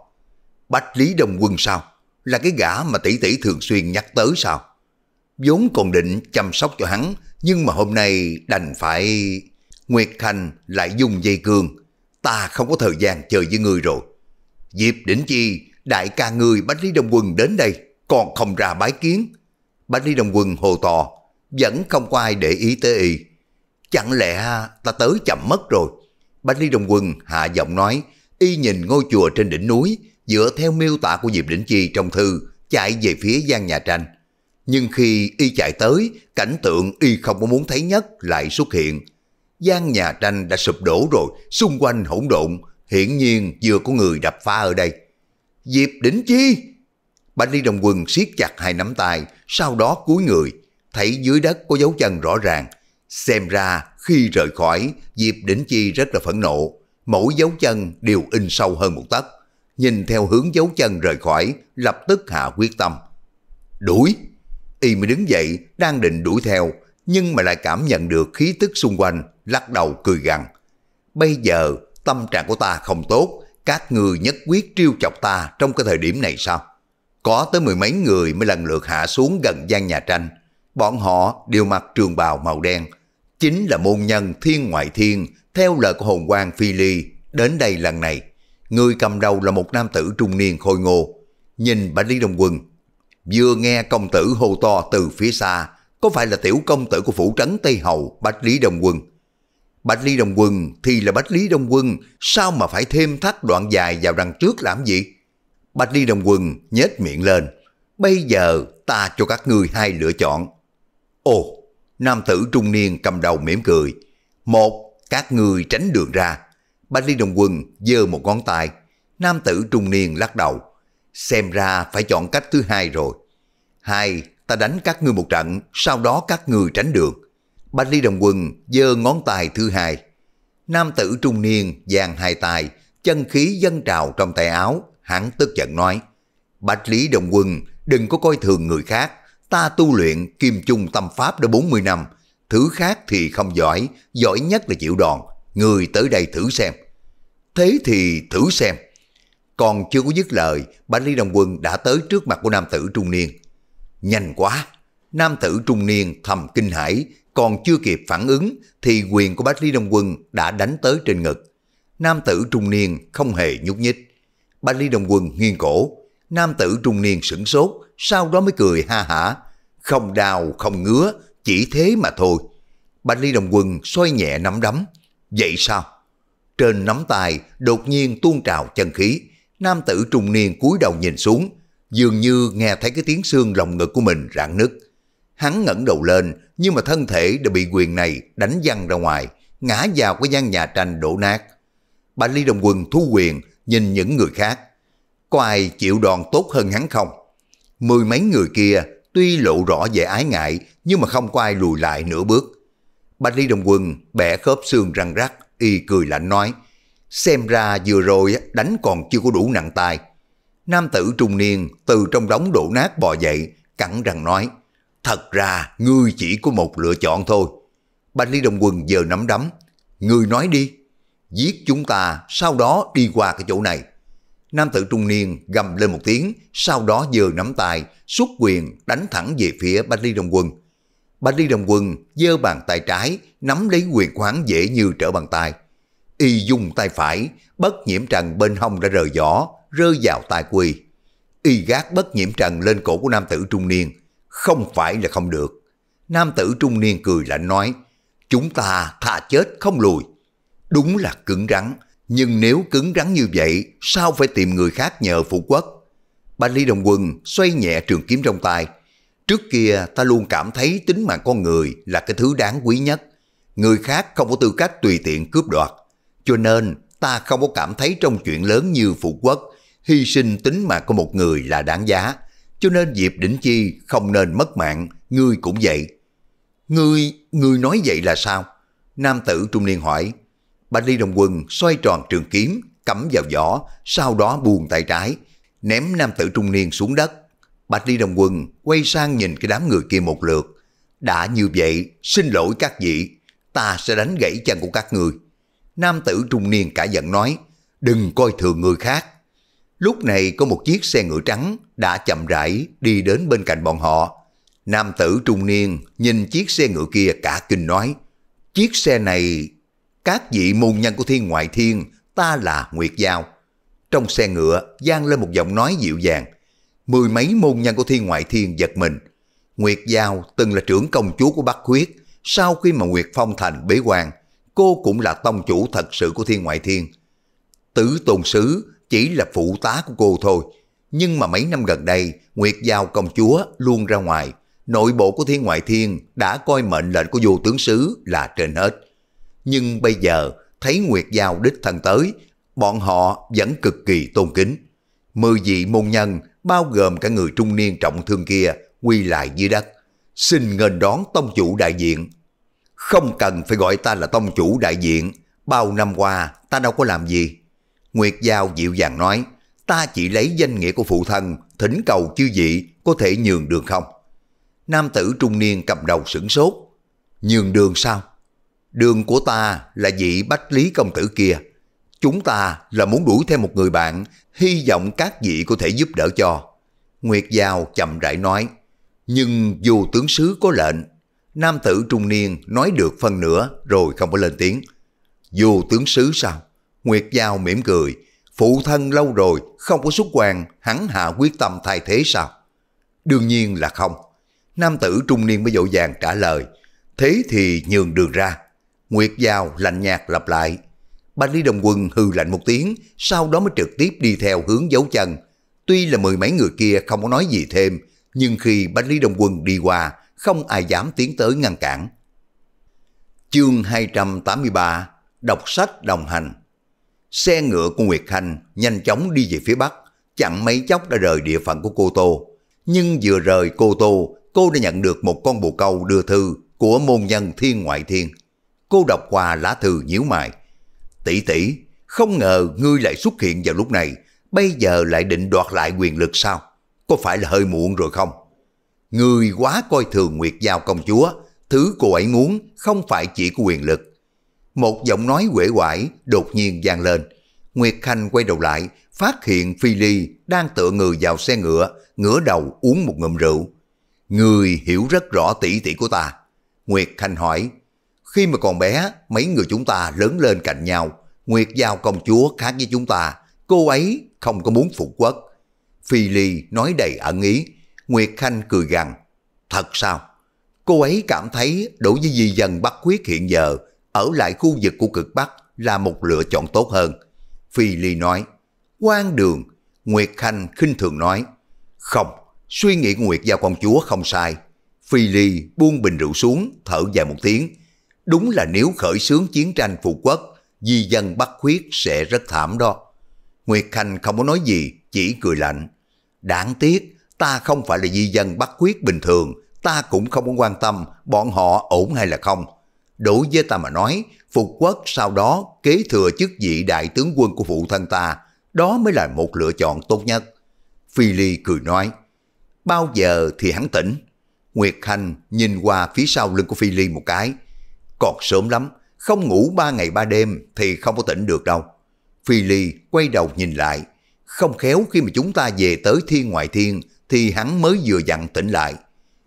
A: Bách Lý Đông Quân sao? Là cái gã mà tỷ tỷ thường xuyên nhắc tới sao? Vốn còn định chăm sóc cho hắn, nhưng mà hôm nay đành phải... Nguyệt Khanh lại dùng dây cương. Ta không có thời gian chờ với người rồi. Diệp Đỉnh Chi, đại ca người Bánh Lý Đông Quân đến đây, còn không ra bái kiến. Bánh Lý Đông Quân hồ to, vẫn không có ai để ý tới y. Chẳng lẽ ta tới chậm mất rồi? Bánh Lý Đông Quân hạ giọng nói, y nhìn ngôi chùa trên đỉnh núi, dựa theo miêu tả của Diệp Đỉnh Chi trong thư, chạy về phía gian nhà tranh. Nhưng khi y chạy tới, cảnh tượng y không có muốn thấy nhất lại xuất hiện. Gian nhà tranh đã sụp đổ rồi, xung quanh hỗn độn, Hiển nhiên vừa có người đập phá ở đây. Diệp Đỉnh Chi! Bạch Ly Đồng Quân siết chặt hai nắm tay, sau đó cúi người, thấy dưới đất có dấu chân rõ ràng. Xem ra khi rời khỏi, Diệp Đỉnh Chi rất là phẫn nộ, mỗi dấu chân đều in sâu hơn một tấc. Nhìn theo hướng dấu chân rời khỏi, lập tức hạ quyết tâm. Đuổi! Y mới đứng dậy, đang định đuổi theo, nhưng mà lại cảm nhận được khí tức xung quanh, lắc đầu cười gằn. Bây giờ tâm trạng của ta không tốt, các người nhất quyết triêu chọc ta trong cái thời điểm này sao? Có tới mười mấy người mới lần lượt hạ xuống gần gian nhà tranh. Bọn họ đều mặc trường bào màu đen. Chính là môn nhân thiên ngoại thiên, theo lời của hồn quan phi ly, đến đây lần này. Người cầm đầu là một nam tử trung niên khôi ngô. Nhìn bà Lý Đông Quân, vừa nghe công tử hô to từ phía xa, có phải là tiểu công tử của phủ trấn Tây Hầu Bạch Lý Đông Quân? Bạch Lý Đông Quân thì là Bạch Lý Đông Quân, sao mà phải thêm thắt đoạn dài vào đằng trước làm gì? Bạch Lý Đông Quân nhếch miệng lên. Bây giờ ta cho các ngươi hai lựa chọn. Ồ, nam tử trung niên cầm đầu mỉm cười. Một, các ngươi tránh đường ra. Bạch Lý đông Quân giơ một ngón tay. Nam tử trung niên lắc đầu. Xem ra phải chọn cách thứ hai rồi. Hai, ta đánh các ngươi một trận, sau đó các ngươi tránh đường. Bạch Ly Đồng Quân giơ ngón tay thứ hai. Nam tử trung niên giang hai tay, chân khí dân trào trong tay áo, hắn tức giận nói. Bạch Lý Đồng Quân, đừng có coi thường người khác, ta tu luyện kim chung tâm pháp đã 40 năm, thứ khác thì không giỏi, giỏi nhất là chịu đòn, người tới đây thử xem. Thế thì thử xem. Còn chưa có dứt lời, Bạch Lý Đồng Quân đã tới trước mặt của nam tử trung niên. Nhanh quá! Nam tử trung niên thầm kinh hãi, còn chưa kịp phản ứng thì quyền của Bách Lý Đông Quân đã đánh tới trên ngực. Nam tử trung niên không hề nhúc nhích. Bách Lý Đông Quân nghiêng cổ, nam tử trung niên sửng sốt, sau đó mới cười ha hả. Không đào không ngứa, chỉ thế mà thôi. Bách Lý đông Quân xoay nhẹ nắm đấm. Vậy sao? Trên nắm tay đột nhiên tuôn trào chân khí. Nam tử trung niên cúi đầu nhìn xuống, dường như nghe thấy cái tiếng xương lồng ngực của mình rạn nứt. Hắn ngẩng đầu lên, nhưng mà thân thể đã bị quyền này đánh văng ra ngoài, ngã vào cái gian nhà tranh đổ nát. Bà Ly Đồng Quân thu quyền, nhìn những người khác. Có ai chịu đòn tốt hơn hắn không? Mười mấy người kia tuy lộ rõ vẻ ái ngại, nhưng mà không có ai lùi lại nửa bước. Bạch Ly Đồng Quân bẻ khớp xương răng rắc, y cười lạnh nói, xem ra vừa rồi đánh còn chưa có đủ nặng tay. Nam tử trung niên từ trong đống đổ nát bò dậy, cẳng răng nói, Thật ra ngươi chỉ có một lựa chọn thôi. Bạch Lý Đồng Quân giờ nắm đấm. Ngươi nói đi. Giết chúng ta sau đó đi qua cái chỗ này. Nam tử trung niên gầm lên một tiếng, sau đó giờ nắm tay, xuất quyền đánh thẳng về phía Bạch Lý Đồng Quân. Bạch Lý Đồng Quân giơ bàn tay trái, nắm lấy quyền khoáng dễ như trở bàn tay. Y dùng tay phải, bất nhiễm trần bên hông đã rời giỏ, rơi vào tay quỳ. Y gác bất nhiễm trần lên cổ của nam tử trung niên, không phải là không được. Nam tử trung niên cười lạnh nói, chúng ta thà chết không lùi. Đúng là cứng rắn, nhưng nếu cứng rắn như vậy, sao phải tìm người khác nhờ phụ quốc? Bà Ly Đồng Quân xoay nhẹ trường kiếm trong tay. Trước kia ta luôn cảm thấy tính mạng con người là cái thứ đáng quý nhất. Người khác không có tư cách tùy tiện cướp đoạt. Cho nên ta không có cảm thấy trong chuyện lớn như phụ quốc, hy sinh tính mạng của một người là đáng giá cho nên Diệp Đỉnh Chi không nên mất mạng, ngươi cũng vậy. Ngươi, ngươi nói vậy là sao? Nam tử trung niên hỏi. Bạch Ly Đồng Quân xoay tròn trường kiếm, cắm vào vỏ, sau đó buông tay trái, ném nam tử trung niên xuống đất. Bạch Ly Đồng Quân quay sang nhìn cái đám người kia một lượt. Đã như vậy, xin lỗi các vị, ta sẽ đánh gãy chân của các người. Nam tử trung niên cả giận nói, đừng coi thường người khác. Lúc này có một chiếc xe ngựa trắng đã chậm rãi đi đến bên cạnh bọn họ. Nam tử trung niên nhìn chiếc xe ngựa kia cả kinh nói, chiếc xe này, các vị môn nhân của thiên ngoại thiên, ta là Nguyệt Giao. Trong xe ngựa gian lên một giọng nói dịu dàng, mười mấy môn nhân của thiên ngoại thiên giật mình. Nguyệt Giao từng là trưởng công chúa của Bắc Huyết, sau khi mà Nguyệt Phong Thành bế quan, cô cũng là tông chủ thật sự của thiên ngoại thiên. Tử Tôn Sứ chỉ là phụ tá của cô thôi, nhưng mà mấy năm gần đây, Nguyệt Giao công chúa luôn ra ngoài. Nội bộ của Thiên Ngoại Thiên đã coi mệnh lệnh của Vô tướng sứ là trên hết. Nhưng bây giờ, thấy Nguyệt Giao đích thân tới, bọn họ vẫn cực kỳ tôn kính. Mười vị môn nhân, bao gồm cả người trung niên trọng thương kia, quy lại dưới đất. Xin nghênh đón tông chủ đại diện. Không cần phải gọi ta là tông chủ đại diện, bao năm qua ta đâu có làm gì. Nguyệt Giao dịu dàng nói, ta chỉ lấy danh nghĩa của phụ thân, thỉnh cầu chư vị có thể nhường đường không? Nam tử trung niên cầm đầu sửng sốt. Nhường đường sao? Đường của ta là vị bách lý công tử kia. Chúng ta là muốn đuổi theo một người bạn, hy vọng các vị có thể giúp đỡ cho. Nguyệt Giao chậm rãi nói, nhưng dù tướng sứ có lệnh, nam tử trung niên nói được phân nửa rồi không có lên tiếng. Dù tướng sứ sao? Nguyệt Giao mỉm cười, Phụ thân lâu rồi, không có xuất quan, hắn hạ quyết tâm thay thế sao? Đương nhiên là không. Nam tử trung niên mới dội vàng trả lời. Thế thì nhường đường ra. Nguyệt Giao lạnh nhạt lặp lại. Bạch Lý Đồng Quân hư lạnh một tiếng, sau đó mới trực tiếp đi theo hướng dấu chân. Tuy là mười mấy người kia không có nói gì thêm, nhưng khi Bạch Lý Đồng Quân đi qua, không ai dám tiến tới ngăn cản. Chương 283 Đọc sách đồng hành Xe ngựa của Nguyệt Khanh nhanh chóng đi về phía bắc, chẳng mấy chốc đã rời địa phận của cô Tô. Nhưng vừa rời cô Tô, cô đã nhận được một con bồ câu đưa thư của môn nhân Thiên Ngoại Thiên. Cô đọc qua lá thư nhíu mày. Tỷ tỷ, không ngờ ngươi lại xuất hiện vào lúc này, bây giờ lại định đoạt lại quyền lực sao? Có phải là hơi muộn rồi không? Ngươi quá coi thường Nguyệt Giao công chúa, thứ cô ấy muốn không phải chỉ có quyền lực một giọng nói quể quải đột nhiên vang lên. Nguyệt Khanh quay đầu lại, phát hiện Phi Ly đang tựa người vào xe ngựa, ngửa đầu uống một ngụm rượu. Người hiểu rất rõ tỷ tỷ của ta. Nguyệt Khanh hỏi, khi mà còn bé, mấy người chúng ta lớn lên cạnh nhau, Nguyệt Giao công chúa khác với chúng ta, cô ấy không có muốn phục quốc. Phi Ly nói đầy ẩn ý, Nguyệt Khanh cười gằn, thật sao? Cô ấy cảm thấy đối với di dân bắt Quyết hiện giờ ở lại khu vực của cực Bắc là một lựa chọn tốt hơn. Phi Ly nói, quan đường, Nguyệt Khanh khinh thường nói, không, suy nghĩ Nguyệt Giao công chúa không sai. Phi Ly buông bình rượu xuống, thở dài một tiếng. Đúng là nếu khởi xướng chiến tranh phụ quốc, di dân Bắc khuyết sẽ rất thảm đó. Nguyệt Khanh không có nói gì, chỉ cười lạnh. Đáng tiếc, ta không phải là di dân Bắc khuyết bình thường, ta cũng không có quan tâm bọn họ ổn hay là không Đối với ta mà nói, Phục Quốc sau đó kế thừa chức vị đại tướng quân của phụ thân ta, đó mới là một lựa chọn tốt nhất. Phi Ly cười nói, bao giờ thì hắn tỉnh. Nguyệt Hành nhìn qua phía sau lưng của Phi Ly một cái. Còn sớm lắm, không ngủ ba ngày ba đêm thì không có tỉnh được đâu. Phi Ly quay đầu nhìn lại, không khéo khi mà chúng ta về tới thiên ngoại thiên thì hắn mới vừa dặn tỉnh lại.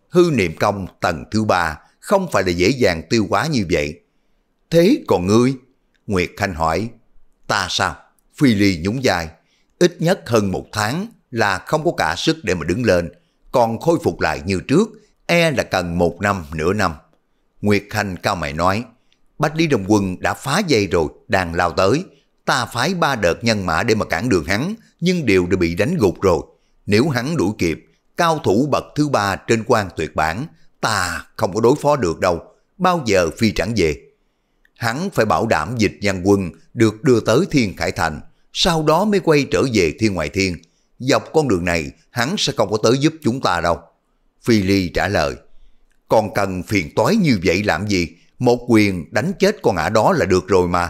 A: Hư niệm công tầng thứ ba không phải là dễ dàng tiêu hóa như vậy. Thế còn ngươi? Nguyệt Khanh hỏi. Ta sao? Phi Ly nhún dài. Ít nhất hơn một tháng là không có cả sức để mà đứng lên. Còn khôi phục lại như trước, e là cần một năm, nửa năm. Nguyệt Khanh cao mày nói. Bách Lý Đồng Quân đã phá dây rồi, đang lao tới. Ta phái ba đợt nhân mã để mà cản đường hắn, nhưng đều đã bị đánh gục rồi. Nếu hắn đuổi kịp, cao thủ bậc thứ ba trên quan tuyệt bản ta không có đối phó được đâu, bao giờ phi chẳng về. Hắn phải bảo đảm dịch nhân quân được đưa tới Thiên Khải Thành, sau đó mới quay trở về Thiên Ngoại Thiên. Dọc con đường này, hắn sẽ không có tới giúp chúng ta đâu. Phi Ly trả lời, còn cần phiền toái như vậy làm gì, một quyền đánh chết con ả đó là được rồi mà.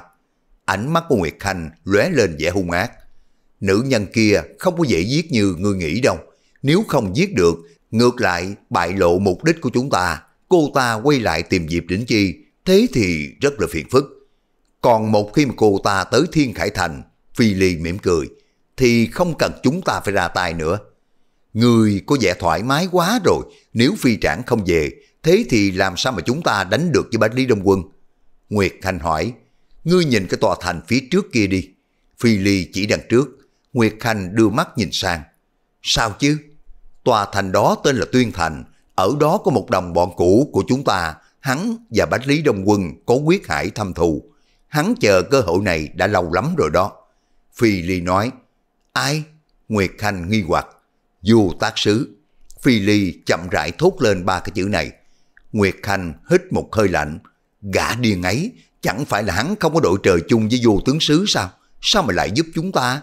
A: Ánh mắt của Nguyệt Khanh lóe lên vẻ hung ác. Nữ nhân kia không có dễ giết như ngươi nghĩ đâu. Nếu không giết được Ngược lại, bại lộ mục đích của chúng ta, cô ta quay lại tìm dịp Đỉnh Chi, thế thì rất là phiền phức. Còn một khi mà cô ta tới Thiên Khải Thành, Phi Ly mỉm cười, thì không cần chúng ta phải ra tay nữa. Người có vẻ thoải mái quá rồi, nếu Phi Trảng không về, thế thì làm sao mà chúng ta đánh được với Bách Lý Đông Quân? Nguyệt Thanh hỏi, ngươi nhìn cái tòa thành phía trước kia đi. Phi Ly chỉ đằng trước, Nguyệt Khanh đưa mắt nhìn sang. Sao chứ? tòa thành đó tên là Tuyên Thành, ở đó có một đồng bọn cũ của chúng ta, hắn và Bách Lý Đông Quân có quyết hải thâm thù. Hắn chờ cơ hội này đã lâu lắm rồi đó. Phi Ly nói, ai? Nguyệt Khanh nghi hoặc, vô tác sứ. Phi Ly chậm rãi thốt lên ba cái chữ này. Nguyệt Khanh hít một hơi lạnh, gã điên ấy, chẳng phải là hắn không có đội trời chung với vô tướng sứ sao? Sao mà lại giúp chúng ta?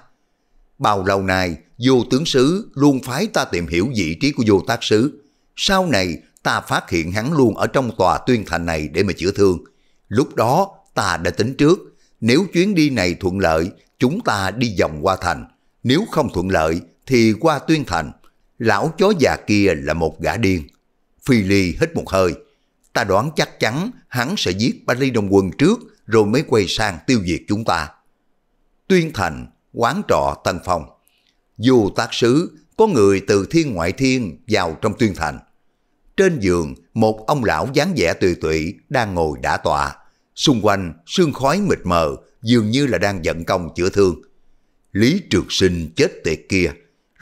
A: bao lâu nay vô tướng sứ luôn phái ta tìm hiểu vị trí của vô tác sứ. Sau này ta phát hiện hắn luôn ở trong tòa tuyên thành này để mà chữa thương. Lúc đó ta đã tính trước, nếu chuyến đi này thuận lợi, chúng ta đi vòng qua thành. Nếu không thuận lợi thì qua tuyên thành. Lão chó già kia là một gã điên. Phi Ly hít một hơi. Ta đoán chắc chắn hắn sẽ giết Bá Ly Đông Quân trước rồi mới quay sang tiêu diệt chúng ta. Tuyên thành quán trọ Tân Phong. Dù tác sứ, có người từ thiên ngoại thiên vào trong tuyên thành. Trên giường, một ông lão dáng vẻ tùy tụy đang ngồi đã tọa. Xung quanh, sương khói mịt mờ, dường như là đang giận công chữa thương. Lý Trượt Sinh chết tiệt kia,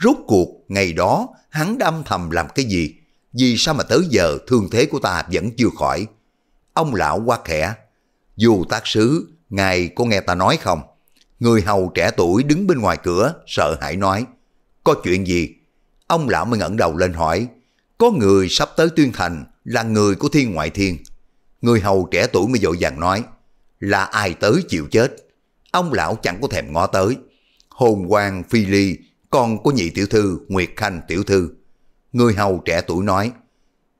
A: rốt cuộc ngày đó hắn đã âm thầm làm cái gì? Vì sao mà tới giờ thương thế của ta vẫn chưa khỏi? Ông lão quá khẽ, dù tác sứ, ngài có nghe ta nói không? Người hầu trẻ tuổi đứng bên ngoài cửa, sợ hãi nói, có chuyện gì? Ông lão mới ngẩng đầu lên hỏi, có người sắp tới tuyên thành là người của thiên ngoại thiên. Người hầu trẻ tuổi mới dội vàng nói, là ai tới chịu chết? Ông lão chẳng có thèm ngó tới. Hồn quang phi ly, con của nhị tiểu thư Nguyệt Khanh tiểu thư. Người hầu trẻ tuổi nói,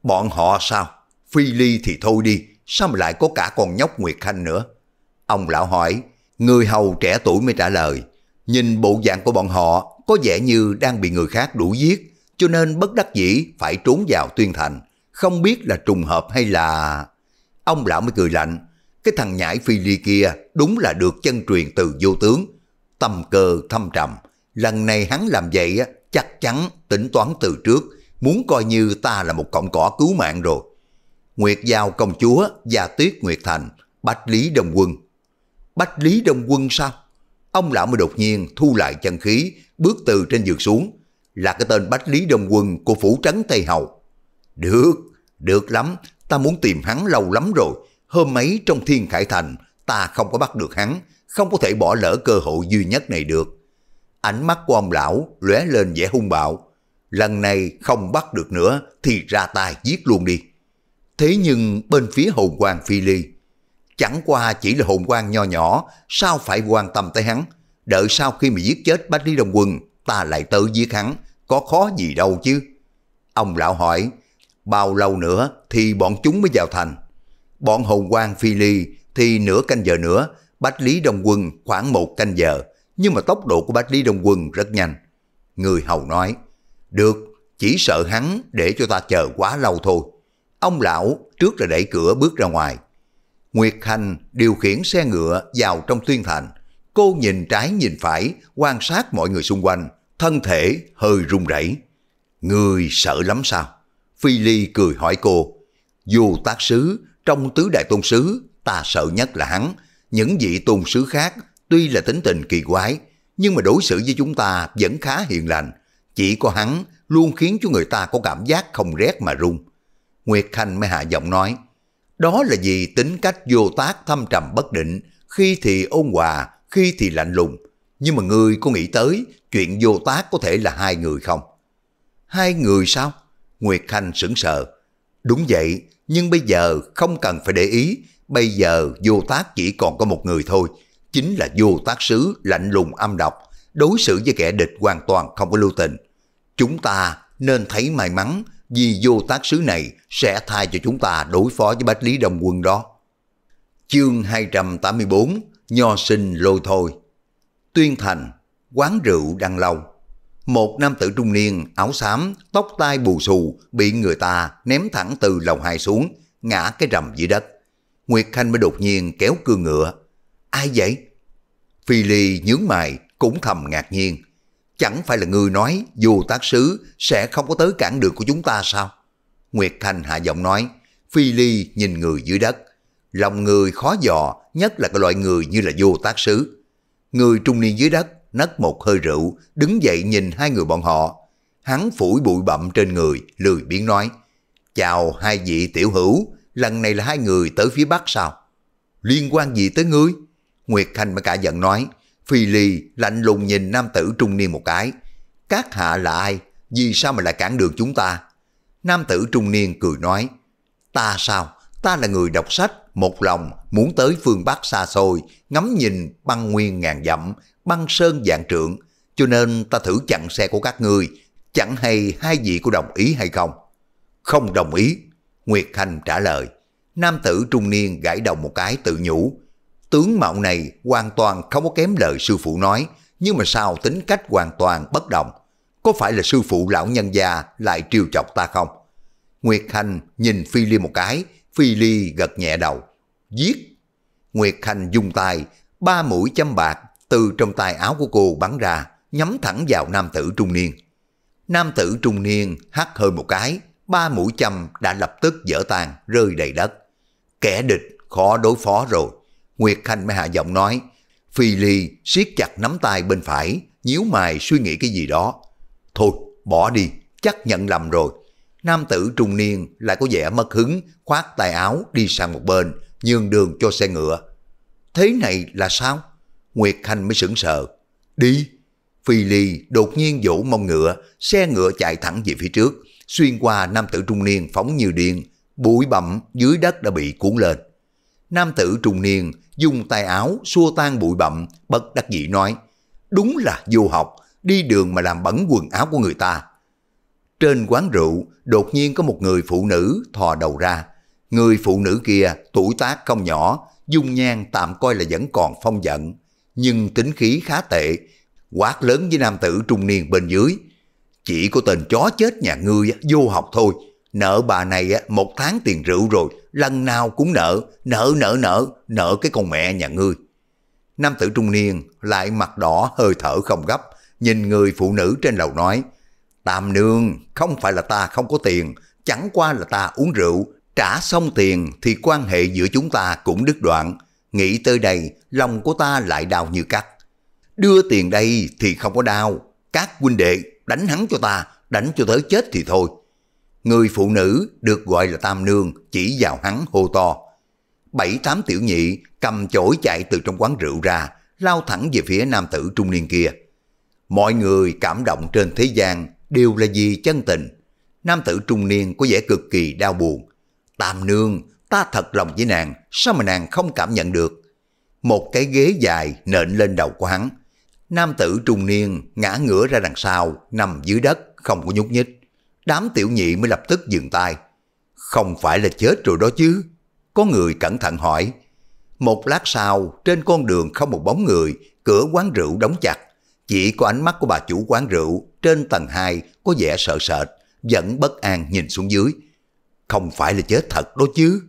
A: bọn họ sao? Phi ly thì thôi đi, sao mà lại có cả con nhóc Nguyệt Khanh nữa? Ông lão hỏi, Người hầu trẻ tuổi mới trả lời, nhìn bộ dạng của bọn họ có vẻ như đang bị người khác đuổi giết, cho nên bất đắc dĩ phải trốn vào tuyên thành, không biết là trùng hợp hay là... Ông lão mới cười lạnh, cái thằng nhãi phi ly kia đúng là được chân truyền từ vô tướng, tâm cơ thâm trầm, lần này hắn làm vậy chắc chắn tính toán từ trước, muốn coi như ta là một cọng cỏ cứu mạng rồi. Nguyệt Giao công chúa và Tuyết Nguyệt Thành, Bách Lý Đồng Quân Bách Lý Đông Quân sao? Ông lão mới đột nhiên thu lại chân khí, bước từ trên giường xuống. Là cái tên Bách Lý Đông Quân của phủ trắng Tây Hầu. Được, được lắm, ta muốn tìm hắn lâu lắm rồi. Hôm ấy trong thiên khải thành, ta không có bắt được hắn, không có thể bỏ lỡ cơ hội duy nhất này được. Ánh mắt của ông lão lóe lên vẻ hung bạo. Lần này không bắt được nữa thì ra tay giết luôn đi. Thế nhưng bên phía hồn quan phi ly, chẳng qua chỉ là hồn quan nho nhỏ, sao phải quan tâm tới hắn. Đợi sau khi mà giết chết Bách Lý Đông Quân, ta lại tự giết hắn, có khó gì đâu chứ. Ông lão hỏi, bao lâu nữa thì bọn chúng mới vào thành? Bọn hồn quan phi ly thì nửa canh giờ nữa, Bách Lý Đông Quân khoảng một canh giờ, nhưng mà tốc độ của Bách Lý Đông Quân rất nhanh. Người hầu nói, được, chỉ sợ hắn để cho ta chờ quá lâu thôi. Ông lão trước là đẩy cửa bước ra ngoài, Nguyệt Hành điều khiển xe ngựa vào trong tuyên thành. Cô nhìn trái nhìn phải, quan sát mọi người xung quanh, thân thể hơi run rẩy. Người sợ lắm sao? Phi Ly cười hỏi cô. Dù tác sứ, trong tứ đại tôn sứ, ta sợ nhất là hắn. Những vị tôn sứ khác tuy là tính tình kỳ quái, nhưng mà đối xử với chúng ta vẫn khá hiền lành. Chỉ có hắn luôn khiến cho người ta có cảm giác không rét mà run. Nguyệt Khanh mới hạ giọng nói, đó là vì tính cách vô tác thâm trầm bất định, khi thì ôn hòa, khi thì lạnh lùng. Nhưng mà ngươi có nghĩ tới chuyện vô tác có thể là hai người không? Hai người sao? Nguyệt Khanh sững sờ. Đúng vậy, nhưng bây giờ không cần phải để ý. Bây giờ vô tác chỉ còn có một người thôi. Chính là vô tác sứ lạnh lùng âm độc, đối xử với kẻ địch hoàn toàn không có lưu tình. Chúng ta nên thấy may mắn vì vô tác sứ này sẽ thay cho chúng ta đối phó với bách lý đông quân đó. Chương 284 Nho sinh lôi thôi Tuyên thành, quán rượu đang lâu. Một nam tử trung niên, áo xám, tóc tai bù xù, bị người ta ném thẳng từ lầu hai xuống, ngã cái rầm dưới đất. Nguyệt Khanh mới đột nhiên kéo cương ngựa. Ai vậy? Phi Ly nhướng mày cũng thầm ngạc nhiên chẳng phải là người nói dù tác sứ sẽ không có tới cản được của chúng ta sao? Nguyệt Thanh hạ giọng nói, Phi Ly nhìn người dưới đất. Lòng người khó dò, nhất là cái loại người như là vô tác sứ. Người trung niên dưới đất nấc một hơi rượu, đứng dậy nhìn hai người bọn họ. Hắn phủi bụi bặm trên người, lười biếng nói, Chào hai vị tiểu hữu, lần này là hai người tới phía bắc sao? Liên quan gì tới ngươi? Nguyệt Thanh mới cả giận nói, Phi Ly lạnh lùng nhìn nam tử trung niên một cái. Các hạ là ai? Vì sao mà lại cản đường chúng ta? Nam tử trung niên cười nói. Ta sao? Ta là người đọc sách, một lòng muốn tới phương Bắc xa xôi, ngắm nhìn băng nguyên ngàn dặm, băng sơn dạng trượng. Cho nên ta thử chặn xe của các ngươi, chẳng hay hai vị có đồng ý hay không? Không đồng ý. Nguyệt Hành trả lời. Nam tử trung niên gãi đầu một cái tự nhủ. Tướng mạo này hoàn toàn không có kém lời sư phụ nói, nhưng mà sao tính cách hoàn toàn bất đồng. Có phải là sư phụ lão nhân già lại triều chọc ta không? Nguyệt Hành nhìn Phi Ly một cái, Phi Ly gật nhẹ đầu. Giết! Nguyệt Hành dùng tay, ba mũi châm bạc từ trong tay áo của cô bắn ra, nhắm thẳng vào nam tử trung niên. Nam tử trung niên hắt hơi một cái, ba mũi châm đã lập tức dở tàn rơi đầy đất. Kẻ địch khó đối phó rồi. Nguyệt Khanh mới hạ giọng nói, Phi Ly siết chặt nắm tay bên phải, nhíu mày suy nghĩ cái gì đó. Thôi, bỏ đi, chắc nhận lầm rồi. Nam tử trung niên lại có vẻ mất hứng, khoát tay áo đi sang một bên, nhường đường cho xe ngựa. Thế này là sao? Nguyệt Khanh mới sững sờ. Đi! Phi Ly đột nhiên vỗ mông ngựa, xe ngựa chạy thẳng về phía trước, xuyên qua nam tử trung niên phóng như điên, bụi bặm dưới đất đã bị cuốn lên. Nam tử trung niên dùng tay áo xua tan bụi bặm, bất đắc dĩ nói, đúng là vô học, đi đường mà làm bẩn quần áo của người ta. Trên quán rượu, đột nhiên có một người phụ nữ thò đầu ra. Người phụ nữ kia tuổi tác không nhỏ, dung nhan tạm coi là vẫn còn phong giận, nhưng tính khí khá tệ, quát lớn với nam tử trung niên bên dưới. Chỉ có tên chó chết nhà ngươi vô học thôi, nợ bà này một tháng tiền rượu rồi, lần nào cũng nợ, nợ nợ nợ, nợ cái con mẹ nhà ngươi. Nam tử trung niên lại mặt đỏ hơi thở không gấp, nhìn người phụ nữ trên lầu nói, Tam nương, không phải là ta không có tiền, chẳng qua là ta uống rượu, trả xong tiền thì quan hệ giữa chúng ta cũng đứt đoạn. Nghĩ tới đây, lòng của ta lại đau như cắt. Đưa tiền đây thì không có đau, các huynh đệ đánh hắn cho ta, đánh cho tới chết thì thôi. Người phụ nữ được gọi là Tam Nương chỉ vào hắn hô to. Bảy tám tiểu nhị cầm chổi chạy từ trong quán rượu ra, lao thẳng về phía nam tử trung niên kia. Mọi người cảm động trên thế gian đều là vì chân tình. Nam tử trung niên có vẻ cực kỳ đau buồn. Tam Nương, ta thật lòng với nàng, sao mà nàng không cảm nhận được? Một cái ghế dài nện lên đầu của hắn. Nam tử trung niên ngã ngửa ra đằng sau, nằm dưới đất, không có nhúc nhích đám tiểu nhị mới lập tức dừng tay. Không phải là chết rồi đó chứ. Có người cẩn thận hỏi. Một lát sau, trên con đường không một bóng người, cửa quán rượu đóng chặt. Chỉ có ánh mắt của bà chủ quán rượu trên tầng 2 có vẻ sợ sệt, vẫn bất an nhìn xuống dưới. Không phải là chết thật đó chứ.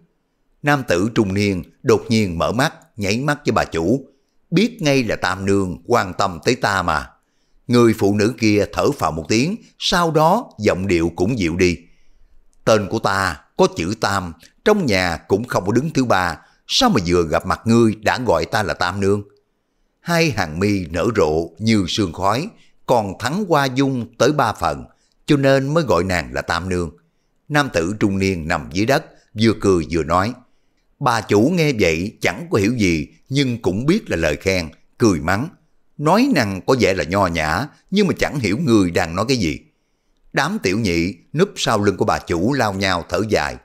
A: Nam tử trung niên đột nhiên mở mắt, nhảy mắt với bà chủ. Biết ngay là tam nương quan tâm tới ta mà. Người phụ nữ kia thở phào một tiếng, sau đó giọng điệu cũng dịu đi. Tên của ta có chữ Tam, trong nhà cũng không có đứng thứ ba, sao mà vừa gặp mặt ngươi đã gọi ta là Tam Nương? Hai hàng mi nở rộ như sương khói, còn thắng qua dung tới ba phần, cho nên mới gọi nàng là Tam Nương. Nam tử trung niên nằm dưới đất, vừa cười vừa nói. Bà chủ nghe vậy chẳng có hiểu gì, nhưng cũng biết là lời khen, cười mắng nói năng có vẻ là nho nhã, nhưng mà chẳng hiểu người đang nói cái gì. Đám tiểu nhị núp sau lưng của bà chủ lao nhào thở dài.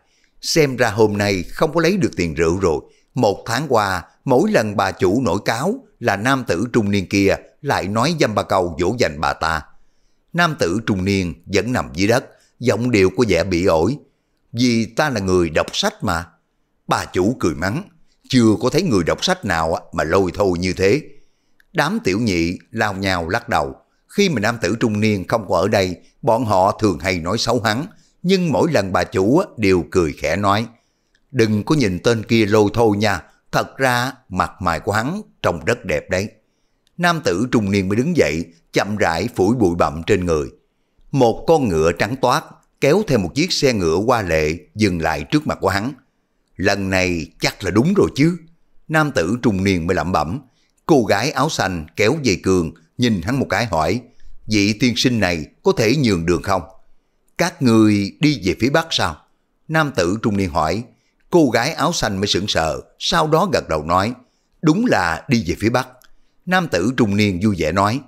A: Xem ra hôm nay không có lấy được tiền rượu rồi. Một tháng qua, mỗi lần bà chủ nổi cáo là nam tử trung niên kia lại nói dâm ba câu dỗ dành bà ta. Nam tử trung niên vẫn nằm dưới đất, giọng điệu có vẻ bị ổi. Vì ta là người đọc sách mà. Bà chủ cười mắng, chưa có thấy người đọc sách nào mà lôi thôi như thế. Đám tiểu nhị lao nhào lắc đầu. Khi mà nam tử trung niên không có ở đây, bọn họ thường hay nói xấu hắn, nhưng mỗi lần bà chủ đều cười khẽ nói. Đừng có nhìn tên kia lôi thôi nha, thật ra mặt mày của hắn trông rất đẹp đấy. Nam tử trung niên mới đứng dậy, chậm rãi phủi bụi bặm trên người. Một con ngựa trắng toát kéo theo một chiếc xe ngựa qua lệ dừng lại trước mặt của hắn. Lần này chắc là đúng rồi chứ. Nam tử trung niên mới lẩm bẩm, Cô gái áo xanh kéo về Cường, nhìn hắn một cái hỏi, vị tiên sinh này có thể nhường đường không? Các người đi về phía Bắc sao? Nam tử trung niên hỏi, cô gái áo xanh mới sững sờ, sau đó gật đầu nói, đúng là đi về phía Bắc. Nam tử trung niên vui vẻ nói,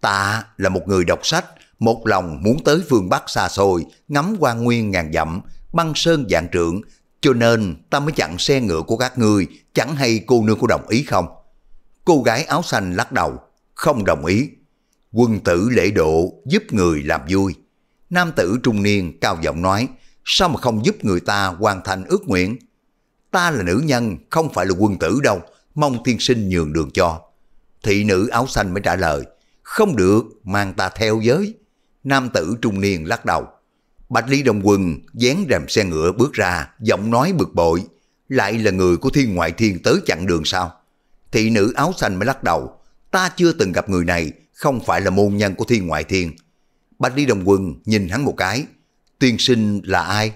A: ta là một người đọc sách, một lòng muốn tới phương Bắc xa xôi, ngắm quan nguyên ngàn dặm, băng sơn dạng trượng, cho nên ta mới chặn xe ngựa của các người, chẳng hay cô nương có đồng ý không? Cô gái áo xanh lắc đầu, không đồng ý. Quân tử lễ độ giúp người làm vui. Nam tử trung niên cao giọng nói, sao mà không giúp người ta hoàn thành ước nguyện? Ta là nữ nhân, không phải là quân tử đâu, mong tiên sinh nhường đường cho. Thị nữ áo xanh mới trả lời, không được, mang ta theo giới. Nam tử trung niên lắc đầu. Bạch Ly Đồng Quân dán rèm xe ngựa bước ra, giọng nói bực bội. Lại là người của thiên ngoại thiên tới chặn đường sao? Thị nữ áo xanh mới lắc đầu, ta chưa từng gặp người này, không phải là môn nhân của thiên ngoại thiên. Bạch Lý Đồng Quân nhìn hắn một cái, tiên sinh là ai?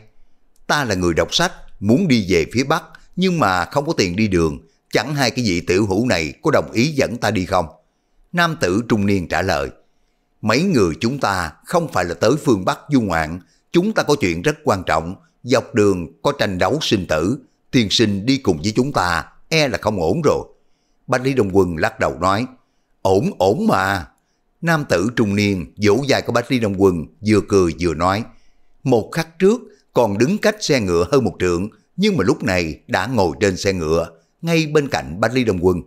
A: Ta là người đọc sách, muốn đi về phía Bắc, nhưng mà không có tiền đi đường, chẳng hai cái vị tiểu hữu này có đồng ý dẫn ta đi không? Nam tử trung niên trả lời, mấy người chúng ta không phải là tới phương Bắc du ngoạn, chúng ta có chuyện rất quan trọng, dọc đường có tranh đấu sinh tử, tiên sinh đi cùng với chúng ta, e là không ổn rồi. Bách Lý Đông Quân lắc đầu nói, ổn ổn mà. Nam tử trung niên vỗ dài của Bách Lý Đông Quân vừa cười vừa nói, một khắc trước còn đứng cách xe ngựa hơn một trượng, nhưng mà lúc này đã ngồi trên xe ngựa, ngay bên cạnh Bách Lý Đông Quân.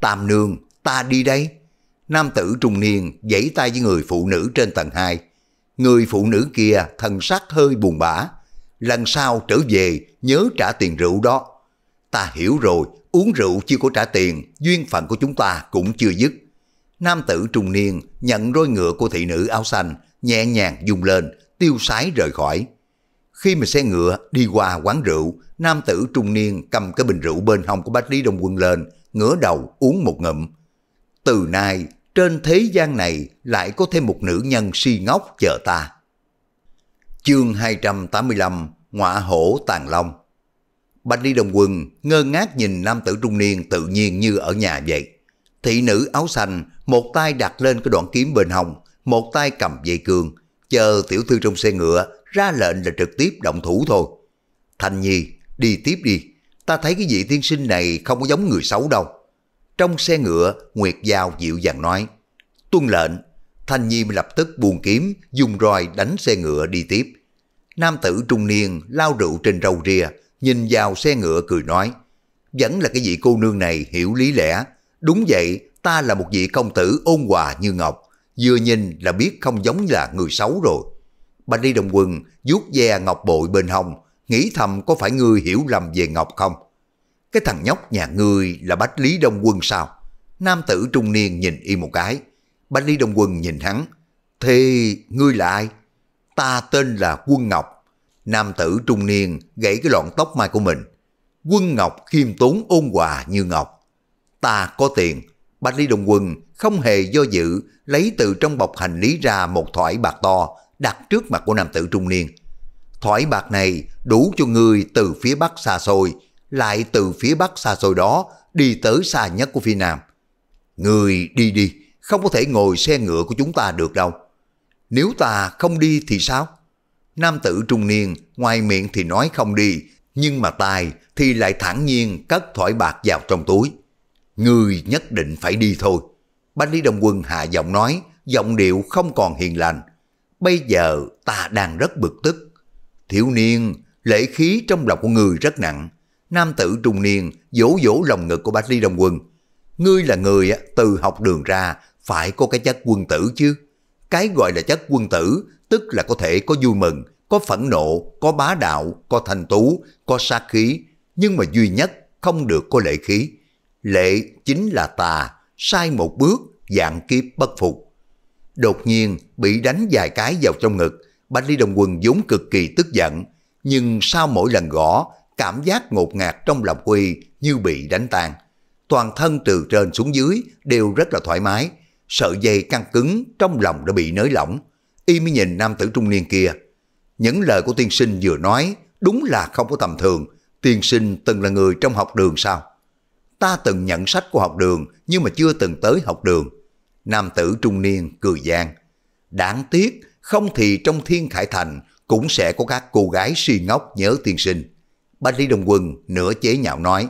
A: Tam nương, ta đi đây. Nam tử trung niên giãy tay với người phụ nữ trên tầng 2. Người phụ nữ kia thần sắc hơi buồn bã. Lần sau trở về nhớ trả tiền rượu đó ta hiểu rồi, uống rượu chưa có trả tiền, duyên phận của chúng ta cũng chưa dứt. Nam tử trung niên nhận roi ngựa của thị nữ áo xanh, nhẹ nhàng dùng lên, tiêu sái rời khỏi. Khi mà xe ngựa đi qua quán rượu, nam tử trung niên cầm cái bình rượu bên hông của bách lý đông quân lên, ngửa đầu uống một ngụm. Từ nay, trên thế gian này lại có thêm một nữ nhân si ngốc chờ ta. Chương 285 Ngọa hổ tàn long Bạch ly đồng quần ngơ ngác nhìn nam tử trung niên tự nhiên như ở nhà vậy. Thị nữ áo xanh, một tay đặt lên cái đoạn kiếm bên hồng, một tay cầm dây cường, chờ tiểu thư trong xe ngựa ra lệnh là trực tiếp động thủ thôi. Thanh Nhi, đi tiếp đi, ta thấy cái vị tiên sinh này không có giống người xấu đâu. Trong xe ngựa, Nguyệt Giao dịu dàng nói, tuân lệnh, Thanh Nhi lập tức buông kiếm, dùng roi đánh xe ngựa đi tiếp. Nam tử trung niên lao rượu trên râu ria, nhìn vào xe ngựa cười nói, vẫn là cái vị cô nương này hiểu lý lẽ, đúng vậy, ta là một vị công tử ôn hòa như ngọc, vừa nhìn là biết không giống là người xấu rồi. Bạch đi đồng quân vuốt ve ngọc bội bên hông, nghĩ thầm có phải ngươi hiểu lầm về ngọc không? Cái thằng nhóc nhà ngươi là Bách Lý Đông Quân sao? Nam tử trung niên nhìn y một cái. Bách Lý Đông Quân nhìn hắn. thì ngươi là ai? Ta tên là Quân Ngọc nam tử trung niên gãy cái lọn tóc mai của mình. Quân Ngọc khiêm tốn ôn hòa như Ngọc. Ta có tiền, Bạch Lý Đồng Quân không hề do dự lấy từ trong bọc hành lý ra một thỏi bạc to đặt trước mặt của nam tử trung niên. Thỏi bạc này đủ cho người từ phía bắc xa xôi, lại từ phía bắc xa xôi đó đi tới xa nhất của phía nam. Người đi đi, không có thể ngồi xe ngựa của chúng ta được đâu. Nếu ta không đi thì sao? Nam tử trung niên, ngoài miệng thì nói không đi, nhưng mà tài thì lại thản nhiên cất thỏi bạc vào trong túi. Người nhất định phải đi thôi. Bánh Lý Đông Quân hạ giọng nói, giọng điệu không còn hiền lành. Bây giờ ta đang rất bực tức. Thiếu niên, lễ khí trong lòng của người rất nặng. Nam tử trung niên dỗ dỗ lòng ngực của Bách Lý Đông Quân. Ngươi là người từ học đường ra, phải có cái chất quân tử chứ. Cái gọi là chất quân tử, tức là có thể có vui mừng, có phẫn nộ, có bá đạo, có thành tú, có sát khí, nhưng mà duy nhất không được có lệ khí. Lệ chính là tà, sai một bước, dạng kiếp bất phục. Đột nhiên bị đánh vài cái vào trong ngực, Bạch Ly Đồng Quân vốn cực kỳ tức giận, nhưng sau mỗi lần gõ, cảm giác ngột ngạt trong lòng quy như bị đánh tan. Toàn thân từ trên xuống dưới đều rất là thoải mái, sợi dây căng cứng trong lòng đã bị nới lỏng. Y mới nhìn nam tử trung niên kia. Những lời của tiên sinh vừa nói đúng là không có tầm thường. Tiên sinh từng là người trong học đường sao? Ta từng nhận sách của học đường nhưng mà chưa từng tới học đường. Nam tử trung niên cười gian. Đáng tiếc không thì trong thiên khải thành cũng sẽ có các cô gái si ngốc nhớ tiên sinh. Bách Lý Đông Quân nửa chế nhạo nói,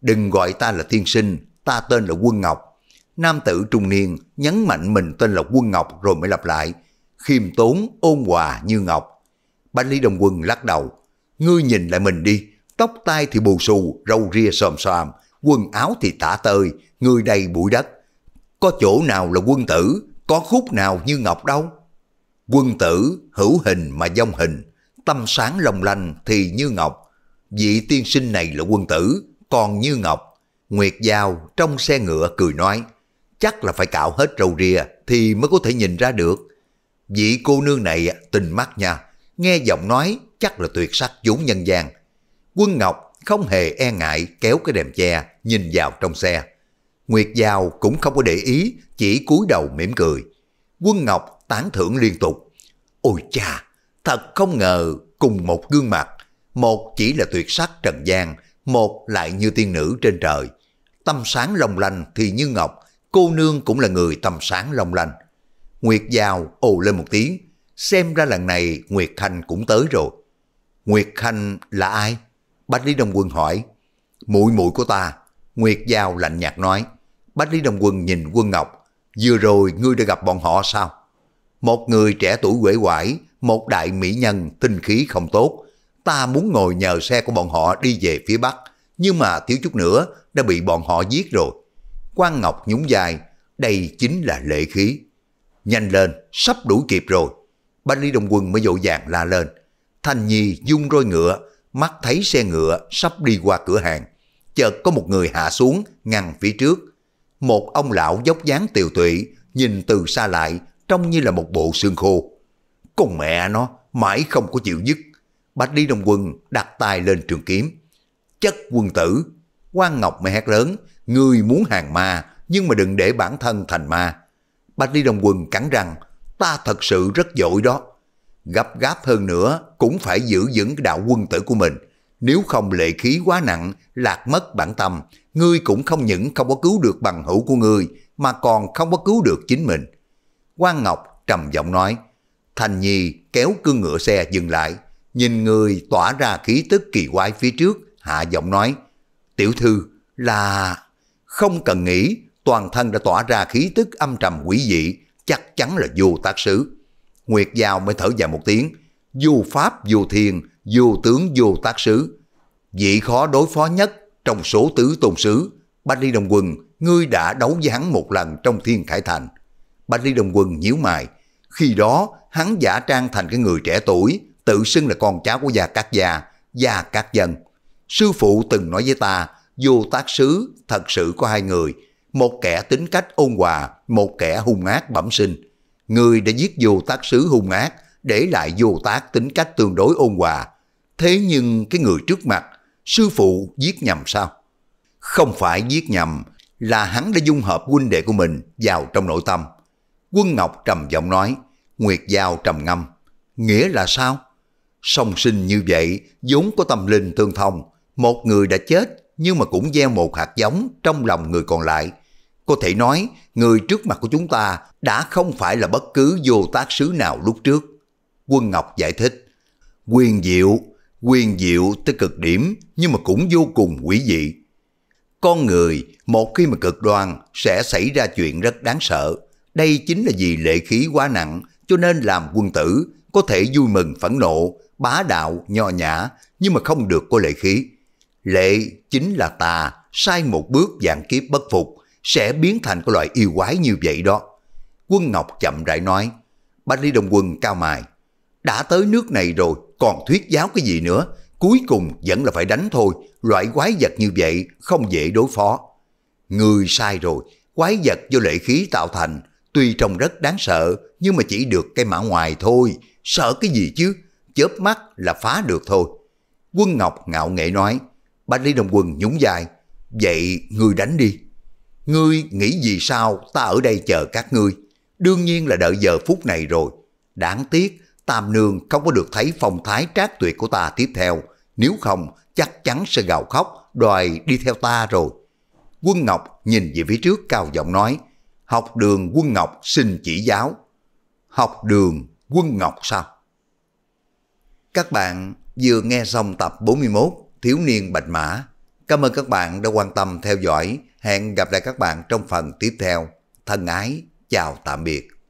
A: đừng gọi ta là tiên sinh, ta tên là Quân Ngọc, Nam tử trung niên nhấn mạnh mình tên là Quân Ngọc rồi mới lặp lại. Khiêm tốn, ôn hòa như Ngọc. Bách Lý Đông Quân lắc đầu. Ngươi nhìn lại mình đi, tóc tai thì bù xù, râu ria xòm xòm, quần áo thì tả tơi, ngươi đầy bụi đất. Có chỗ nào là quân tử, có khúc nào như Ngọc đâu. Quân tử hữu hình mà dông hình, tâm sáng lòng lanh thì như Ngọc. Vị tiên sinh này là quân tử, còn như Ngọc. Nguyệt Giao trong xe ngựa cười nói, chắc là phải cạo hết râu ria thì mới có thể nhìn ra được. Vị cô nương này tình mắt nha, nghe giọng nói chắc là tuyệt sắc vốn nhân gian. Quân Ngọc không hề e ngại kéo cái đèn che nhìn vào trong xe. Nguyệt Giao cũng không có để ý, chỉ cúi đầu mỉm cười. Quân Ngọc tán thưởng liên tục. Ôi cha, thật không ngờ cùng một gương mặt, một chỉ là tuyệt sắc trần gian, một lại như tiên nữ trên trời. Tâm sáng long lanh thì như ngọc, cô nương cũng là người tầm sáng long lanh. Nguyệt Giao ồ lên một tiếng, xem ra lần này Nguyệt Khanh cũng tới rồi. Nguyệt Khanh là ai? Bách Lý Đông Quân hỏi. Muội muội của ta, Nguyệt Giao lạnh nhạt nói. Bách Lý Đông Quân nhìn Quân Ngọc, vừa rồi ngươi đã gặp bọn họ sao? Một người trẻ tuổi quể quải, một đại mỹ nhân tinh khí không tốt. Ta muốn ngồi nhờ xe của bọn họ đi về phía Bắc, nhưng mà thiếu chút nữa đã bị bọn họ giết rồi. Quan Ngọc nhún dài, đây chính là lệ khí. Nhanh lên, sắp đuổi kịp rồi. Bách Lý Đông Quân mới vội vàng la lên. Thanh Nhi dung roi ngựa, mắt thấy xe ngựa sắp đi qua cửa hàng. Chợt có một người hạ xuống, ngăn phía trước. Một ông lão dốc dáng tiều tụy, nhìn từ xa lại, trông như là một bộ xương khô. Con mẹ nó, mãi không có chịu dứt. Bạch Lý Đông Quân đặt tay lên trường kiếm. Chất quân tử, quan Ngọc mới hét lớn, Ngươi muốn hàng ma, nhưng mà đừng để bản thân thành ma. Bạch Lý Đồng Quân cắn răng, ta thật sự rất dội đó. Gấp gáp hơn nữa cũng phải giữ vững đạo quân tử của mình. Nếu không lệ khí quá nặng, lạc mất bản tâm, ngươi cũng không những không có cứu được bằng hữu của ngươi, mà còn không có cứu được chính mình. Quan Ngọc trầm giọng nói, Thành Nhi kéo cương ngựa xe dừng lại, nhìn người tỏa ra khí tức kỳ quái phía trước, hạ giọng nói, Tiểu thư là... Không cần nghĩ, toàn thân đã tỏa ra khí tức âm trầm quỷ dị, chắc chắn là vô tác sứ. Nguyệt Giao mới thở dài một tiếng, vô pháp vô thiền vô tướng vô tác sứ. Vị khó đối phó nhất trong số tứ tôn sứ, Bạch Ly Đồng Quân, ngươi đã đấu với hắn một lần trong thiên khải thành. Bạch Ly Đồng Quân nhíu mày, khi đó hắn giả trang thành cái người trẻ tuổi, tự xưng là con cháu của gia cát gia, gia cát dân. Sư phụ từng nói với ta, vô tác sứ thật sự có hai người, một kẻ tính cách ôn hòa, một kẻ hung ác bẩm sinh. Người đã giết vô tác sứ hung ác, để lại vô tác tính cách tương đối ôn hòa. Thế nhưng cái người trước mặt, sư phụ giết nhầm sao? Không phải giết nhầm, là hắn đã dung hợp huynh đệ của mình vào trong nội tâm. Quân Ngọc trầm giọng nói, Nguyệt Giao trầm ngâm. Nghĩa là sao? Song sinh như vậy, vốn có tâm linh tương thông. Một người đã chết, nhưng mà cũng gieo một hạt giống trong lòng người còn lại. Có thể nói, người trước mặt của chúng ta đã không phải là bất cứ vô tác sứ nào lúc trước. Quân Ngọc giải thích, quyền diệu, quyền diệu tới cực điểm nhưng mà cũng vô cùng quý dị. Con người, một khi mà cực đoan, sẽ xảy ra chuyện rất đáng sợ. Đây chính là vì lệ khí quá nặng, cho nên làm quân tử có thể vui mừng phẫn nộ, bá đạo, nho nhã, nhưng mà không được có lệ khí. Lệ chính là tà sai một bước dạng kiếp bất phục, sẽ biến thành cái loại yêu quái như vậy đó. Quân Ngọc chậm rãi nói, Bách Lý Đông Quân cao mài, đã tới nước này rồi, còn thuyết giáo cái gì nữa, cuối cùng vẫn là phải đánh thôi, loại quái vật như vậy không dễ đối phó. Người sai rồi, quái vật do lệ khí tạo thành, tuy trông rất đáng sợ, nhưng mà chỉ được cái mã ngoài thôi, sợ cái gì chứ, chớp mắt là phá được thôi. Quân Ngọc ngạo nghệ nói, Bạch Lý Đồng Quân nhún dài. Vậy ngươi đánh đi. Ngươi nghĩ gì sao ta ở đây chờ các ngươi. Đương nhiên là đợi giờ phút này rồi. Đáng tiếc Tam Nương không có được thấy phong thái trác tuyệt của ta tiếp theo. Nếu không chắc chắn sẽ gào khóc đòi đi theo ta rồi. Quân Ngọc nhìn về phía trước cao giọng nói. Học đường Quân Ngọc xin chỉ giáo. Học đường Quân Ngọc sao? Các bạn vừa nghe xong tập 41 Thiếu niên Bạch Mã. Cảm ơn các bạn đã quan tâm theo dõi. Hẹn gặp lại các bạn trong phần tiếp theo. Thân ái, chào tạm biệt.